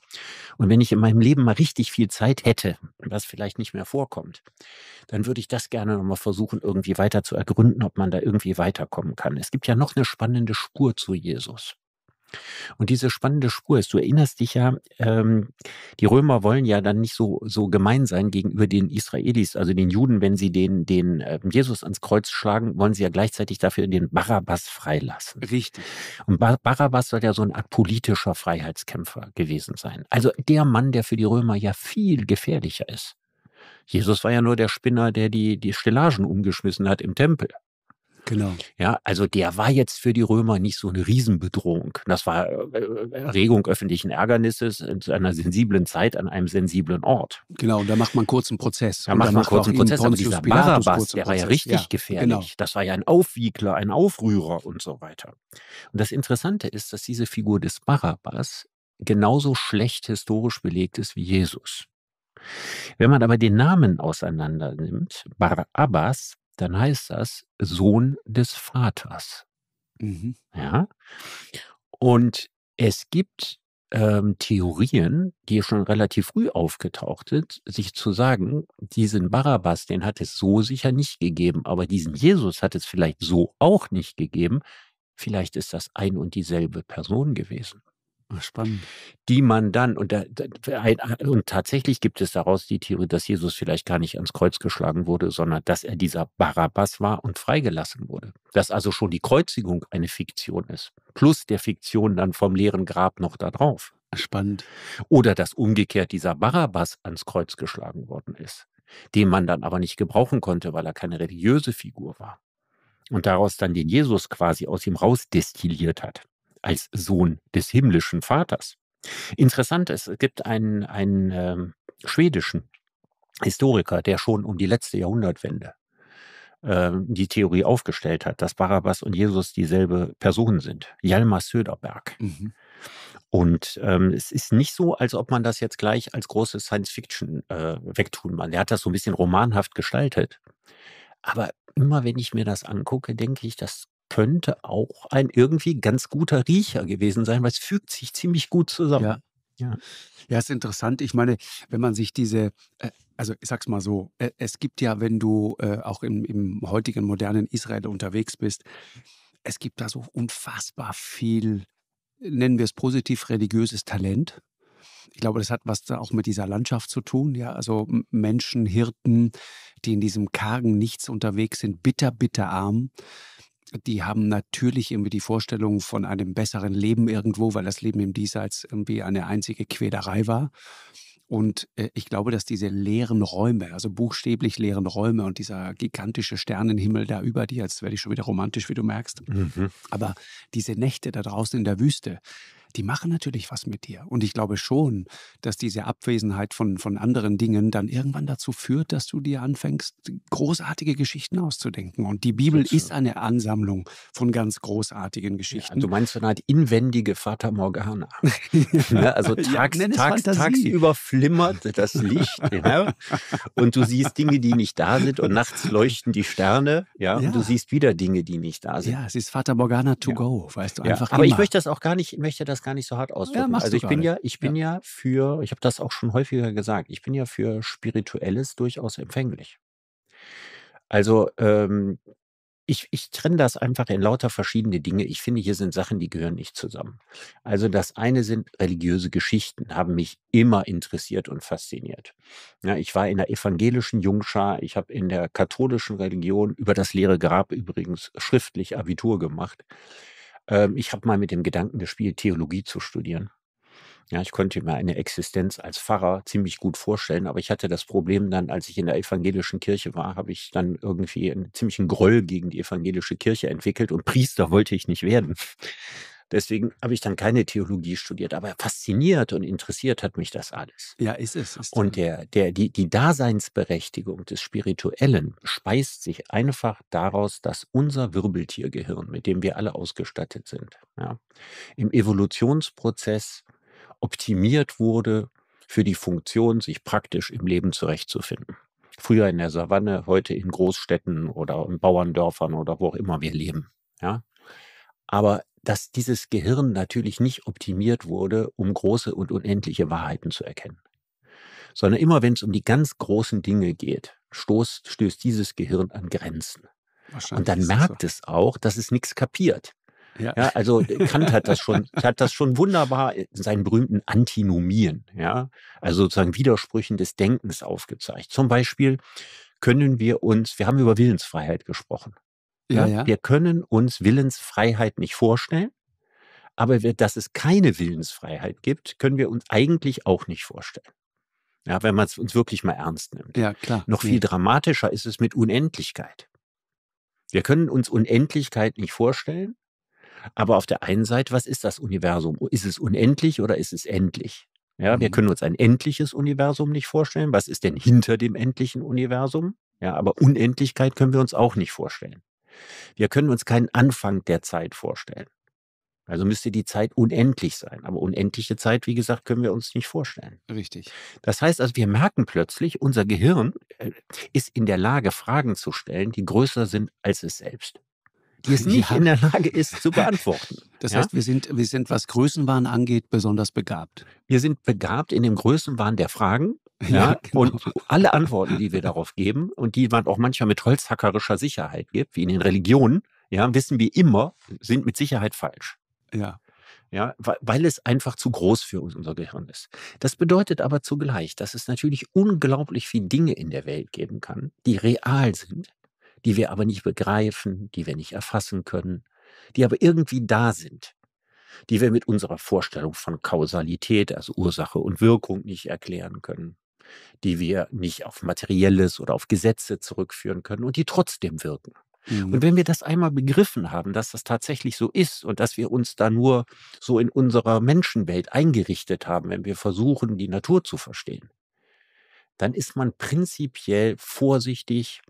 Und wenn ich in meinem Leben mal richtig viel Zeit hätte, was vielleicht nicht mehr vorkommt, dann würde ich das gerne noch mal versuchen, irgendwie weiter zu ergründen, ob man da irgendwie weiterkommt kommen kann. Es gibt ja noch eine spannende Spur zu Jesus. Und diese spannende Spur ist, du erinnerst dich ja, ähm, die Römer wollen ja dann nicht so, so gemein sein gegenüber den Israelis, also den Juden, wenn sie den, den äh, Jesus ans Kreuz schlagen, wollen sie ja gleichzeitig dafür den Barabbas freilassen. Richtig. Und Bar Barabbas soll ja so eine Art politischer Freiheitskämpfer gewesen sein. Also der Mann, der für die Römer ja viel gefährlicher ist. Jesus war ja nur der Spinner, der die, die Stellagen umgeschmissen hat im Tempel. Genau. Ja, also der war jetzt für die Römer nicht so eine Riesenbedrohung. Das war äh, äh, Erregung öffentlichen Ärgernisses zu einer sensiblen Zeit an einem sensiblen Ort. Genau, und da macht man kurzen Prozess. Da und macht man kurzen Prozess, aber dieser Barabbas, der war ja richtig ja, gefährlich. Genau. Das war ja ein Aufwiegler, ein Aufrührer und so weiter. Und das Interessante ist, dass diese Figur des Barabbas genauso schlecht historisch belegt ist wie Jesus. Wenn man aber den Namen auseinander nimmt, Barabbas dann heißt das Sohn des Vaters. Mhm. Ja. Und es gibt ähm, Theorien, die schon relativ früh aufgetaucht sind, sich zu sagen, diesen Barabbas, den hat es so sicher nicht gegeben, aber diesen Jesus hat es vielleicht so auch nicht gegeben. Vielleicht ist das ein und dieselbe Person gewesen. Ah, spannend. Die man dann, und, da, und tatsächlich gibt es daraus die Theorie, dass Jesus vielleicht gar nicht ans Kreuz geschlagen wurde, sondern dass er dieser Barabbas war und freigelassen wurde. Dass also schon die Kreuzigung eine Fiktion ist. Plus der Fiktion dann vom leeren Grab noch da drauf. Ah, spannend. Oder dass umgekehrt dieser Barabbas ans Kreuz geschlagen worden ist, den man dann aber nicht gebrauchen konnte, weil er keine religiöse Figur war. Und daraus dann den Jesus quasi aus ihm rausdestilliert hat als Sohn des himmlischen Vaters. Interessant ist, es gibt einen, einen ähm, schwedischen Historiker, der schon um die letzte Jahrhundertwende ähm, die Theorie aufgestellt hat, dass Barabbas und Jesus dieselbe Person sind. Jalmar Söderberg. Mhm. Und ähm, es ist nicht so, als ob man das jetzt gleich als große Science-Fiction äh, wegtun kann. Der hat das so ein bisschen romanhaft gestaltet. Aber immer wenn ich mir das angucke, denke ich, das könnte auch ein irgendwie ganz guter Riecher gewesen sein, weil es fügt sich ziemlich gut zusammen. Ja. Ja. ja, ist interessant. Ich meine, wenn man sich diese, äh, also ich sag's mal so, äh, es gibt ja, wenn du äh, auch im, im heutigen modernen Israel unterwegs bist, es gibt da so unfassbar viel, nennen wir es positiv, religiöses Talent. Ich glaube, das hat was da auch mit dieser Landschaft zu tun. Ja, also Menschen, Hirten, die in diesem kargen Nichts unterwegs sind, bitter, bitter arm die haben natürlich irgendwie die Vorstellung von einem besseren Leben irgendwo, weil das Leben im Diesseits irgendwie eine einzige Quälerei war. Und äh, ich glaube, dass diese leeren Räume, also buchstäblich leeren Räume und dieser gigantische Sternenhimmel da über dir, jetzt werde ich schon wieder romantisch, wie du merkst, mhm. aber diese Nächte da draußen in der Wüste, die machen natürlich was mit dir. Und ich glaube schon, dass diese Abwesenheit von, von anderen Dingen dann irgendwann dazu führt, dass du dir anfängst, großartige Geschichten auszudenken. Und die Bibel ist eine Ansammlung von ganz großartigen Geschichten. Ja, du meinst so eine Art inwendige Vater Morgana. Ne, also ja, also tags, ja, tags, tagsüber flimmert das Licht ja, und du siehst Dinge, die nicht da sind und nachts leuchten die Sterne ja, und du siehst wieder Dinge, die nicht da sind. Ja, es ist Vater Morgana to go, weißt du, einfach Aber immer. ich möchte das auch gar nicht, möchte das gar nicht so hart ausdrücken. Ja, also ich bin gerade. ja, ich bin ja, ja für, ich habe das auch schon häufiger gesagt, ich bin ja für Spirituelles durchaus empfänglich. Also ähm, ich, ich trenne das einfach in lauter verschiedene Dinge. Ich finde, hier sind Sachen, die gehören nicht zusammen. Also das eine sind religiöse Geschichten, haben mich immer interessiert und fasziniert. Ja, ich war in der evangelischen Jungschar, ich habe in der katholischen Religion über das leere Grab übrigens schriftlich Abitur gemacht. Ähm, ich habe mal mit dem Gedanken gespielt, Theologie zu studieren. Ja, ich konnte mir eine Existenz als Pfarrer ziemlich gut vorstellen, aber ich hatte das Problem dann, als ich in der evangelischen Kirche war, habe ich dann irgendwie einen ziemlichen Groll gegen die evangelische Kirche entwickelt und Priester wollte ich nicht werden. Deswegen habe ich dann keine Theologie studiert, aber fasziniert und interessiert hat mich das alles. Ja, ist es. Ist und der, der, die, die Daseinsberechtigung des Spirituellen speist sich einfach daraus, dass unser Wirbeltiergehirn, mit dem wir alle ausgestattet sind, ja, im Evolutionsprozess optimiert wurde für die Funktion, sich praktisch im Leben zurechtzufinden. Früher in der Savanne, heute in Großstädten oder in Bauerndörfern oder wo auch immer wir leben. Ja? Aber dass dieses Gehirn natürlich nicht optimiert wurde, um große und unendliche Wahrheiten zu erkennen. Sondern immer wenn es um die ganz großen Dinge geht, stoßt, stößt dieses Gehirn an Grenzen. Und dann merkt so. es auch, dass es nichts kapiert. Ja. ja. also äh, Kant hat das schon, hat das schon wunderbar in seinen berühmten Antinomien, ja, also sozusagen Widersprüchen des Denkens aufgezeigt. Zum Beispiel können wir uns, wir haben über Willensfreiheit gesprochen. Ja, ne? ja. Wir können uns Willensfreiheit nicht vorstellen, aber wir, dass es keine Willensfreiheit gibt, können wir uns eigentlich auch nicht vorstellen. Ja, wenn man es uns wirklich mal ernst nimmt. Ja, klar. Noch viel nee. dramatischer ist es mit Unendlichkeit. Wir können uns Unendlichkeit nicht vorstellen, aber auf der einen Seite, was ist das Universum? Ist es unendlich oder ist es endlich? Ja, mhm. wir können uns ein endliches Universum nicht vorstellen. Was ist denn hinter dem endlichen Universum? Ja, aber Unendlichkeit können wir uns auch nicht vorstellen. Wir können uns keinen Anfang der Zeit vorstellen. Also müsste die Zeit unendlich sein. Aber unendliche Zeit, wie gesagt, können wir uns nicht vorstellen. Richtig. Das heißt also, wir merken plötzlich, unser Gehirn äh, ist in der Lage, Fragen zu stellen, die größer sind als es selbst. Die es nicht ja. in der Lage ist zu beantworten. Das heißt, wir sind, wir sind, was Größenwahn angeht, besonders begabt. Wir sind begabt in dem Größenwahn der Fragen ja, ja genau. Und alle Antworten, die wir darauf geben und die man auch manchmal mit holzhackerischer Sicherheit gibt, wie in den Religionen, ja, wissen wir immer, sind mit Sicherheit falsch. Ja. Ja, weil es einfach zu groß für uns, unser Gehirn ist. Das bedeutet aber zugleich, dass es natürlich unglaublich viele Dinge in der Welt geben kann, die real sind, die wir aber nicht begreifen, die wir nicht erfassen können, die aber irgendwie da sind, die wir mit unserer Vorstellung von Kausalität, also Ursache und Wirkung, nicht erklären können die wir nicht auf Materielles oder auf Gesetze zurückführen können und die trotzdem wirken. Mhm. Und wenn wir das einmal begriffen haben, dass das tatsächlich so ist und dass wir uns da nur so in unserer Menschenwelt eingerichtet haben, wenn wir versuchen, die Natur zu verstehen, dann ist man prinzipiell vorsichtig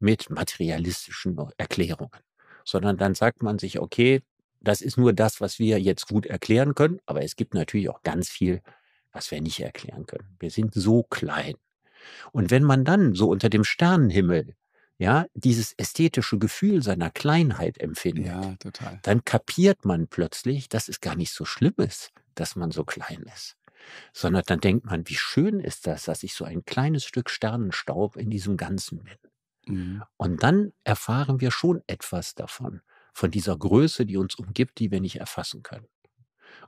mit materialistischen Erklärungen, sondern dann sagt man sich, okay, das ist nur das, was wir jetzt gut erklären können, aber es gibt natürlich auch ganz viel, was wir nicht erklären können. Wir sind so klein. Und wenn man dann so unter dem Sternenhimmel ja, dieses ästhetische Gefühl seiner Kleinheit empfindet, ja, dann kapiert man plötzlich, dass es gar nicht so schlimm ist, dass man so klein ist. Sondern dann denkt man, wie schön ist das, dass ich so ein kleines Stück Sternenstaub in diesem Ganzen bin. Mhm. Und dann erfahren wir schon etwas davon, von dieser Größe, die uns umgibt, die wir nicht erfassen können.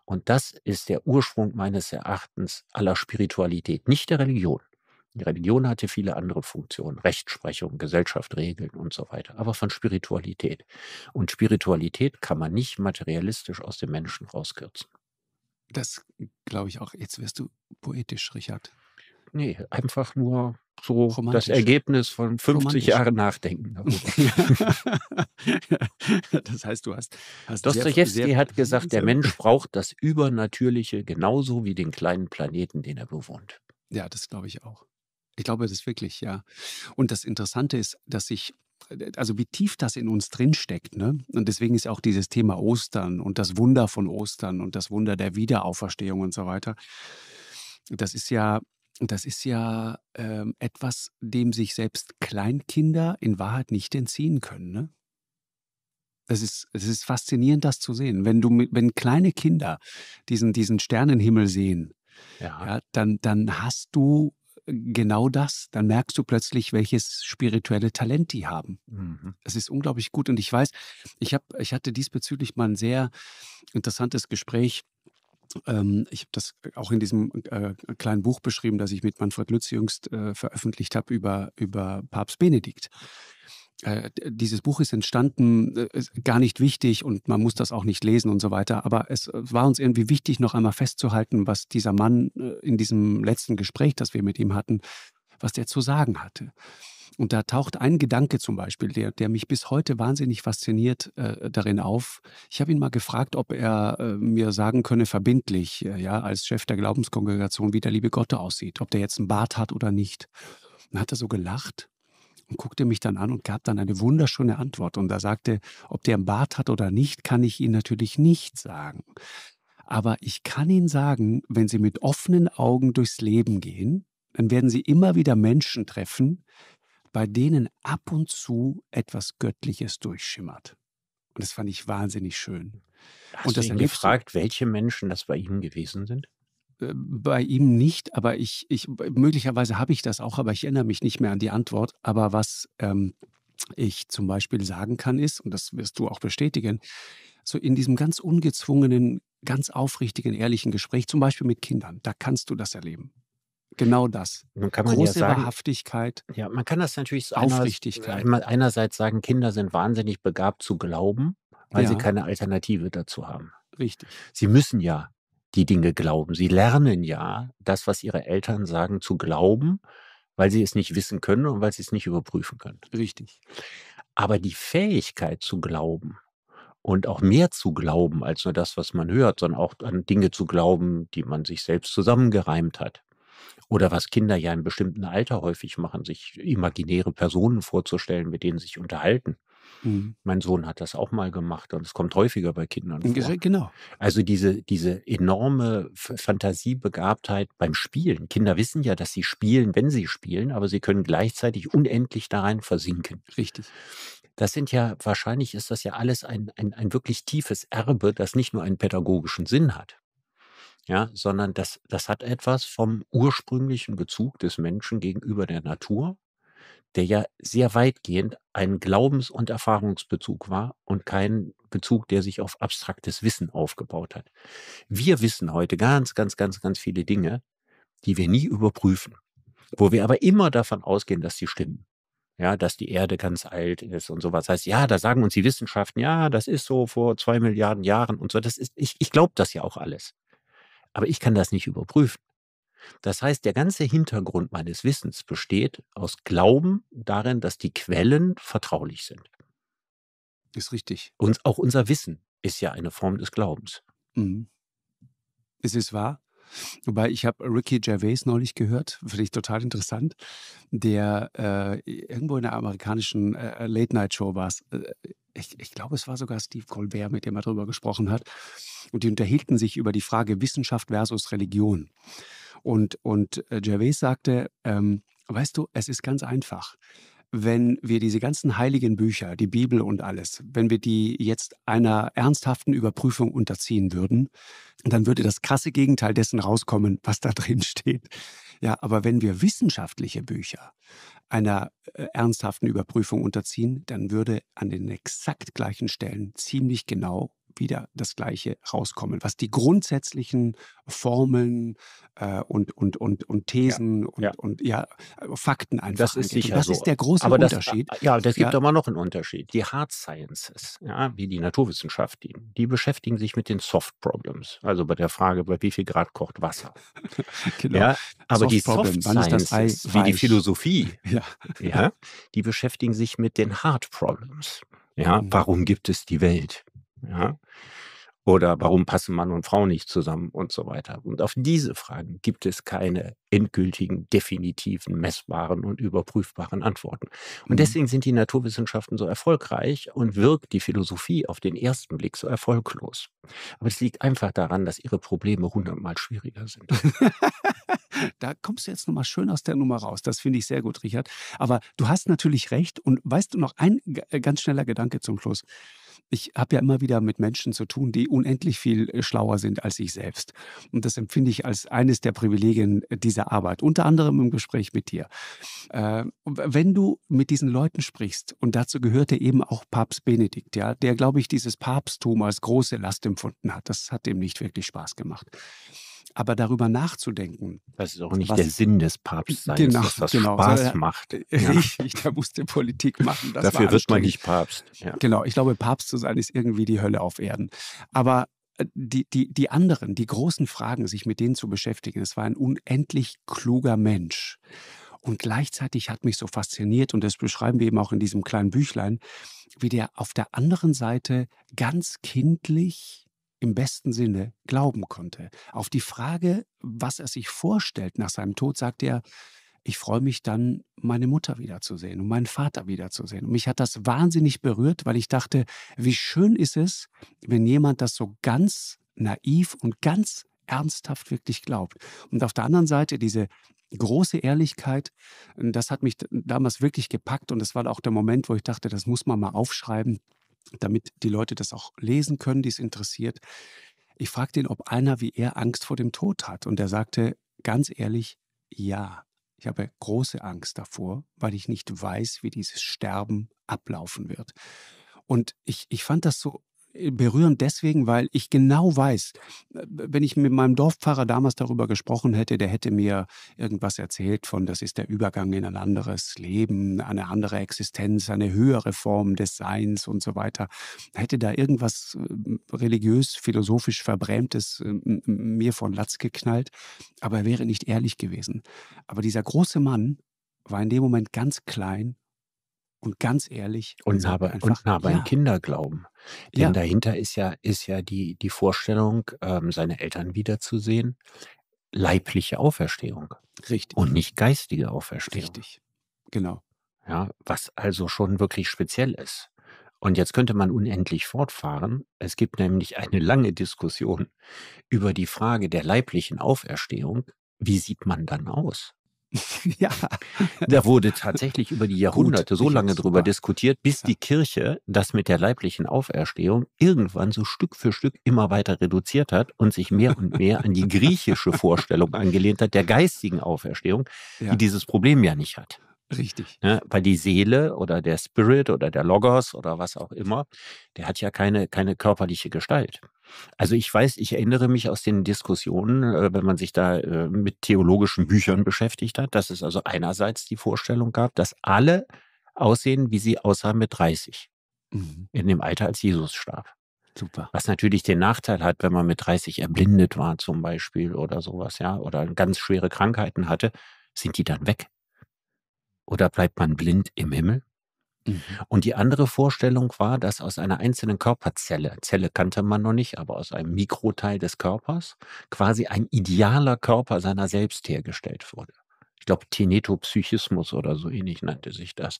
Und das ist der Ursprung meines Erachtens aller Spiritualität, nicht der Religion. Die mhm. Religion hatte viele andere Funktionen, Rechtsprechung, Gesellschaft, Regeln und so weiter, aber von Spiritualität. Und Spiritualität kann man nicht materialistisch aus dem Menschen rauskürzen. Das glaube ich auch. Jetzt wirst du poetisch, Richard. Nee, einfach nur so das Ergebnis von 50 Jahren Nachdenken. das heißt, du hast. hast Dostoevsky hat gesagt, der Mensch braucht das Übernatürliche genauso wie den kleinen Planeten, den er bewohnt. Ja, das glaube ich auch. Ich glaube das wirklich, ja. Und das Interessante ist, dass ich also wie tief das in uns drinsteckt. Ne? Und deswegen ist auch dieses Thema Ostern und das Wunder von Ostern und das Wunder der Wiederauferstehung und so weiter. Das ist ja das ist ja ähm, etwas, dem sich selbst Kleinkinder in Wahrheit nicht entziehen können. Ne? Das ist, es ist faszinierend, das zu sehen. Wenn, du, wenn kleine Kinder diesen, diesen Sternenhimmel sehen, ja. ja dann, dann hast du äh, genau das, dann merkst du plötzlich, welches spirituelle Talent die haben. Mhm. Das ist unglaublich gut. Und ich weiß, ich, hab, ich hatte diesbezüglich mal ein sehr interessantes Gespräch ähm, ich habe das äh, auch in diesem äh, äh, kleinen Buch beschrieben, das ich mit Manfred Lütz jüngst äh, veröffentlicht habe über, über Papst Benedikt. Äh, dieses Buch ist entstanden, ist gar nicht wichtig und man muss das auch nicht lesen und so weiter. Aber es war uns irgendwie wichtig, noch einmal festzuhalten, was dieser Mann in diesem letzten Gespräch, das wir mit ihm hatten, was der zu sagen hatte. Und da taucht ein Gedanke zum Beispiel, der, der mich bis heute wahnsinnig fasziniert, äh, darin auf. Ich habe ihn mal gefragt, ob er äh, mir sagen könne, verbindlich, äh, ja, als Chef der Glaubenskongregation, wie der liebe Gott aussieht, ob der jetzt einen Bart hat oder nicht. Dann hat er so gelacht und guckte mich dann an und gab dann eine wunderschöne Antwort. Und da sagte, ob der einen Bart hat oder nicht, kann ich Ihnen natürlich nicht sagen. Aber ich kann Ihnen sagen, wenn Sie mit offenen Augen durchs Leben gehen, dann werden Sie immer wieder Menschen treffen, bei denen ab und zu etwas Göttliches durchschimmert. Und das fand ich wahnsinnig schön. Hast und das du ihn gefragt, welche Menschen das bei ihm gewesen sind? Äh, bei ihm nicht, aber ich, ich möglicherweise habe ich das auch, aber ich erinnere mich nicht mehr an die Antwort. Aber was ähm, ich zum Beispiel sagen kann ist, und das wirst du auch bestätigen, so in diesem ganz ungezwungenen, ganz aufrichtigen, ehrlichen Gespräch, zum Beispiel mit Kindern, da kannst du das erleben. Genau das. Man kann man Große ja sagen, Wahrhaftigkeit. Ja, man kann das natürlich Aufrichtigkeit. einerseits sagen, Kinder sind wahnsinnig begabt zu glauben, weil ja. sie keine Alternative dazu haben. Richtig. Sie müssen ja die Dinge glauben. Sie lernen ja das, was ihre Eltern sagen, zu glauben, weil sie es nicht wissen können und weil sie es nicht überprüfen können. Richtig. Aber die Fähigkeit zu glauben und auch mehr zu glauben als nur das, was man hört, sondern auch an Dinge zu glauben, die man sich selbst zusammengereimt hat, oder was Kinder ja im bestimmten Alter häufig machen, sich imaginäre Personen vorzustellen, mit denen sie sich unterhalten. Mhm. Mein Sohn hat das auch mal gemacht und es kommt häufiger bei Kindern vor. Genau. Also diese, diese enorme Fantasiebegabtheit beim Spielen. Kinder wissen ja, dass sie spielen, wenn sie spielen, aber sie können gleichzeitig unendlich da rein versinken. Richtig. Das sind ja, wahrscheinlich ist das ja alles ein, ein, ein wirklich tiefes Erbe, das nicht nur einen pädagogischen Sinn hat, ja, sondern das, das hat etwas vom ursprünglichen Bezug des Menschen gegenüber der Natur, der ja sehr weitgehend ein Glaubens- und Erfahrungsbezug war und kein Bezug, der sich auf abstraktes Wissen aufgebaut hat. Wir wissen heute ganz, ganz, ganz, ganz viele Dinge, die wir nie überprüfen, wo wir aber immer davon ausgehen, dass sie stimmen. Ja, dass die Erde ganz alt ist und sowas. Heißt, ja, da sagen uns die Wissenschaften, ja, das ist so vor zwei Milliarden Jahren und so. Das ist, ich, ich glaube das ja auch alles. Aber ich kann das nicht überprüfen. Das heißt, der ganze Hintergrund meines Wissens besteht aus Glauben darin, dass die Quellen vertraulich sind. Ist richtig. Und auch unser Wissen ist ja eine Form des Glaubens. Mhm. Ist es wahr? Wobei ich habe Ricky Gervais neulich gehört, finde ich total interessant, der äh, irgendwo in der amerikanischen äh, äh Late-Night-Show war. Äh, ich, ich glaube, es war sogar Steve Colbert, mit dem er darüber gesprochen hat. Und die unterhielten sich über die Frage Wissenschaft versus Religion. Und, und äh, Gervais sagte, ähm, weißt du, es ist ganz einfach wenn wir diese ganzen heiligen Bücher, die Bibel und alles, wenn wir die jetzt einer ernsthaften Überprüfung unterziehen würden, dann würde das krasse Gegenteil dessen rauskommen, was da drin steht. Ja, aber wenn wir wissenschaftliche Bücher einer äh, ernsthaften Überprüfung unterziehen, dann würde an den exakt gleichen Stellen ziemlich genau wieder das Gleiche rauskommen, was die grundsätzlichen Formeln äh, und, und, und, und Thesen ja, und, ja. und ja, äh, Fakten einfach. Das ist sicher. das so. ist der große Aber Unterschied. Äh, das, ja, das gibt ja. aber noch einen Unterschied. Die Hard Sciences, ja, wie die Naturwissenschaft, die, die beschäftigen sich mit den Soft Problems. Also bei der Frage, bei wie viel Grad kocht Wasser. genau. ja, aber Soft die Problem, Soft Sciences, wie die Philosophie, ja. Ja, die beschäftigen sich mit den Hard Problems. Ja, mhm. warum gibt es die Welt? Ja? Oder warum passen Mann und Frau nicht zusammen und so weiter. Und auf diese Fragen gibt es keine endgültigen, definitiven, messbaren und überprüfbaren Antworten. Und mhm. deswegen sind die Naturwissenschaften so erfolgreich und wirkt die Philosophie auf den ersten Blick so erfolglos. Aber es liegt einfach daran, dass ihre Probleme hundertmal schwieriger sind. da kommst du jetzt nochmal schön aus der Nummer raus. Das finde ich sehr gut, Richard. Aber du hast natürlich recht. Und weißt du noch, ein äh, ganz schneller Gedanke zum Schluss ich habe ja immer wieder mit Menschen zu tun, die unendlich viel äh, schlauer sind als ich selbst. Und das empfinde ich als eines der Privilegien äh, dieser Arbeit, unter anderem im Gespräch mit dir. Äh, wenn du mit diesen Leuten sprichst, und dazu gehörte eben auch Papst Benedikt, ja, der, glaube ich, dieses Papsttum als große Last empfunden hat, das hat ihm nicht wirklich Spaß gemacht aber darüber nachzudenken. Das ist auch nicht was, der Sinn des Papstseins, genau, dass das genau, Spaß äh, macht. Richtig, äh, ja. da musste Politik machen. Dafür wird man nicht Papst. Ja. Genau, ich glaube, Papst zu sein ist irgendwie die Hölle auf Erden. Aber äh, die, die, die anderen, die großen Fragen, sich mit denen zu beschäftigen, es war ein unendlich kluger Mensch. Und gleichzeitig hat mich so fasziniert, und das beschreiben wir eben auch in diesem kleinen Büchlein, wie der auf der anderen Seite ganz kindlich im besten Sinne glauben konnte. Auf die Frage, was er sich vorstellt nach seinem Tod, sagte er, ich freue mich dann, meine Mutter wiederzusehen und meinen Vater wiederzusehen. Und mich hat das wahnsinnig berührt, weil ich dachte, wie schön ist es, wenn jemand das so ganz naiv und ganz ernsthaft wirklich glaubt. Und auf der anderen Seite diese große Ehrlichkeit, das hat mich damals wirklich gepackt und das war auch der Moment, wo ich dachte, das muss man mal aufschreiben damit die Leute das auch lesen können, die es interessiert. Ich fragte ihn, ob einer wie er Angst vor dem Tod hat. Und er sagte ganz ehrlich, ja. Ich habe große Angst davor, weil ich nicht weiß, wie dieses Sterben ablaufen wird. Und ich, ich fand das so berührend deswegen, weil ich genau weiß, wenn ich mit meinem Dorfpfarrer damals darüber gesprochen hätte, der hätte mir irgendwas erzählt von, das ist der Übergang in ein anderes Leben, eine andere Existenz, eine höhere Form des Seins und so weiter, hätte da irgendwas äh, religiös, philosophisch verbrämtes äh, mir von Latz geknallt, aber er wäre nicht ehrlich gewesen. Aber dieser große Mann war in dem Moment ganz klein und ganz ehrlich und habe, einfach, und habe ja. einen Kinderglauben. Denn ja. dahinter ist ja, ist ja die, die Vorstellung, ähm, seine Eltern wiederzusehen, leibliche Auferstehung. Richtig. Und nicht geistige Auferstehung. Richtig. Genau. Ja, was also schon wirklich speziell ist. Und jetzt könnte man unendlich fortfahren. Es gibt nämlich eine lange Diskussion über die Frage der leiblichen Auferstehung. Wie sieht man dann aus? ja. Da wurde tatsächlich über die Jahrhunderte Gut, so lange drüber super. diskutiert, bis ja. die Kirche das mit der leiblichen Auferstehung irgendwann so Stück für Stück immer weiter reduziert hat und sich mehr und mehr an die griechische Vorstellung angelehnt hat, der geistigen Auferstehung, ja. die dieses Problem ja nicht hat. Richtig. Ja, ne, weil die Seele oder der Spirit oder der Logos oder was auch immer, der hat ja keine, keine körperliche Gestalt. Also ich weiß, ich erinnere mich aus den Diskussionen, äh, wenn man sich da äh, mit theologischen Büchern beschäftigt hat, dass es also einerseits die Vorstellung gab, dass alle aussehen, wie sie aussahen mit 30, mhm. in dem Alter, als Jesus starb. Super. Was natürlich den Nachteil hat, wenn man mit 30 erblindet war zum Beispiel oder sowas, ja, oder ganz schwere Krankheiten hatte, sind die dann weg? Oder bleibt man blind im Himmel? Mhm. Und die andere Vorstellung war, dass aus einer einzelnen Körperzelle, Zelle kannte man noch nicht, aber aus einem Mikroteil des Körpers, quasi ein idealer Körper seiner selbst hergestellt wurde ich glaube, Tenetopsychismus oder so ähnlich nannte sich das.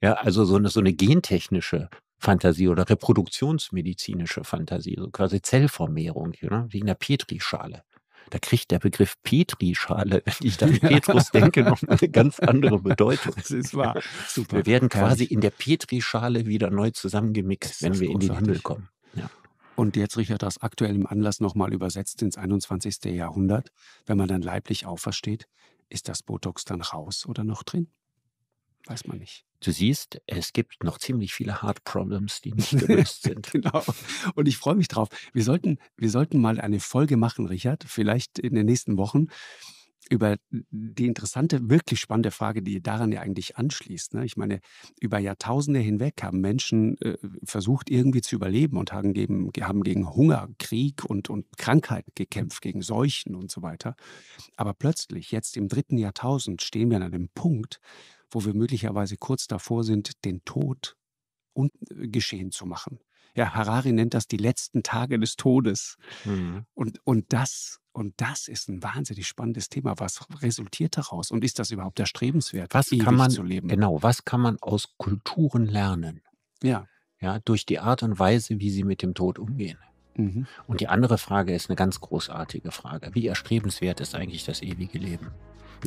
Ja, also so eine, so eine gentechnische Fantasie oder reproduktionsmedizinische Fantasie, so quasi Zellvermehrung, ja, ne, wie in der Petrischale da kriegt der Begriff Petrischale, wenn ich an Petrus denke, noch eine ganz andere Bedeutung. Das ist wahr. Super. Wir werden quasi in der Petrischale wieder neu zusammengemixt, wenn wir großartig. in den Himmel kommen. Ja. Und jetzt, Richard, aus aktuellem Anlass nochmal übersetzt ins 21. Jahrhundert, wenn man dann leiblich aufersteht, ist das Botox dann raus oder noch drin? Weiß man nicht du siehst, es gibt noch ziemlich viele Hard Problems, die nicht gelöst sind. genau. Und ich freue mich drauf. Wir sollten, wir sollten mal eine Folge machen, Richard, vielleicht in den nächsten Wochen über die interessante, wirklich spannende Frage, die daran ja eigentlich anschließt. Ne? Ich meine, über Jahrtausende hinweg haben Menschen äh, versucht, irgendwie zu überleben und haben gegen, haben gegen Hunger, Krieg und, und Krankheit gekämpft, gegen Seuchen und so weiter. Aber plötzlich, jetzt im dritten Jahrtausend, stehen wir an einem Punkt, wo wir möglicherweise kurz davor sind, den Tod und, äh, geschehen zu machen. Ja, Harari nennt das die letzten Tage des Todes. Mhm. Und, und, das, und das ist ein wahnsinnig spannendes Thema. Was resultiert daraus? Und ist das überhaupt erstrebenswert, was kann man, zu leben? Genau, was kann man aus Kulturen lernen? Ja. Ja, durch die Art und Weise, wie sie mit dem Tod umgehen. Mhm. Und die andere Frage ist eine ganz großartige Frage. Wie erstrebenswert ist eigentlich das ewige Leben?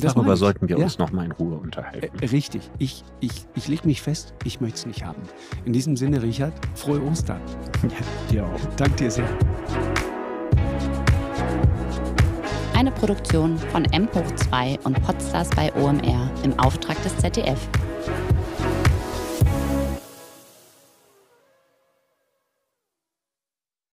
Darüber sollten wir ja. uns nochmal in Ruhe unterhalten. Richtig. Ich, ich, ich lege mich fest, ich möchte es nicht haben. In diesem Sinne, Richard, frohe Ostern. Ja, dir auch. Dank dir sehr. Eine Produktion von M2 und Podstars bei OMR im Auftrag des ZDF.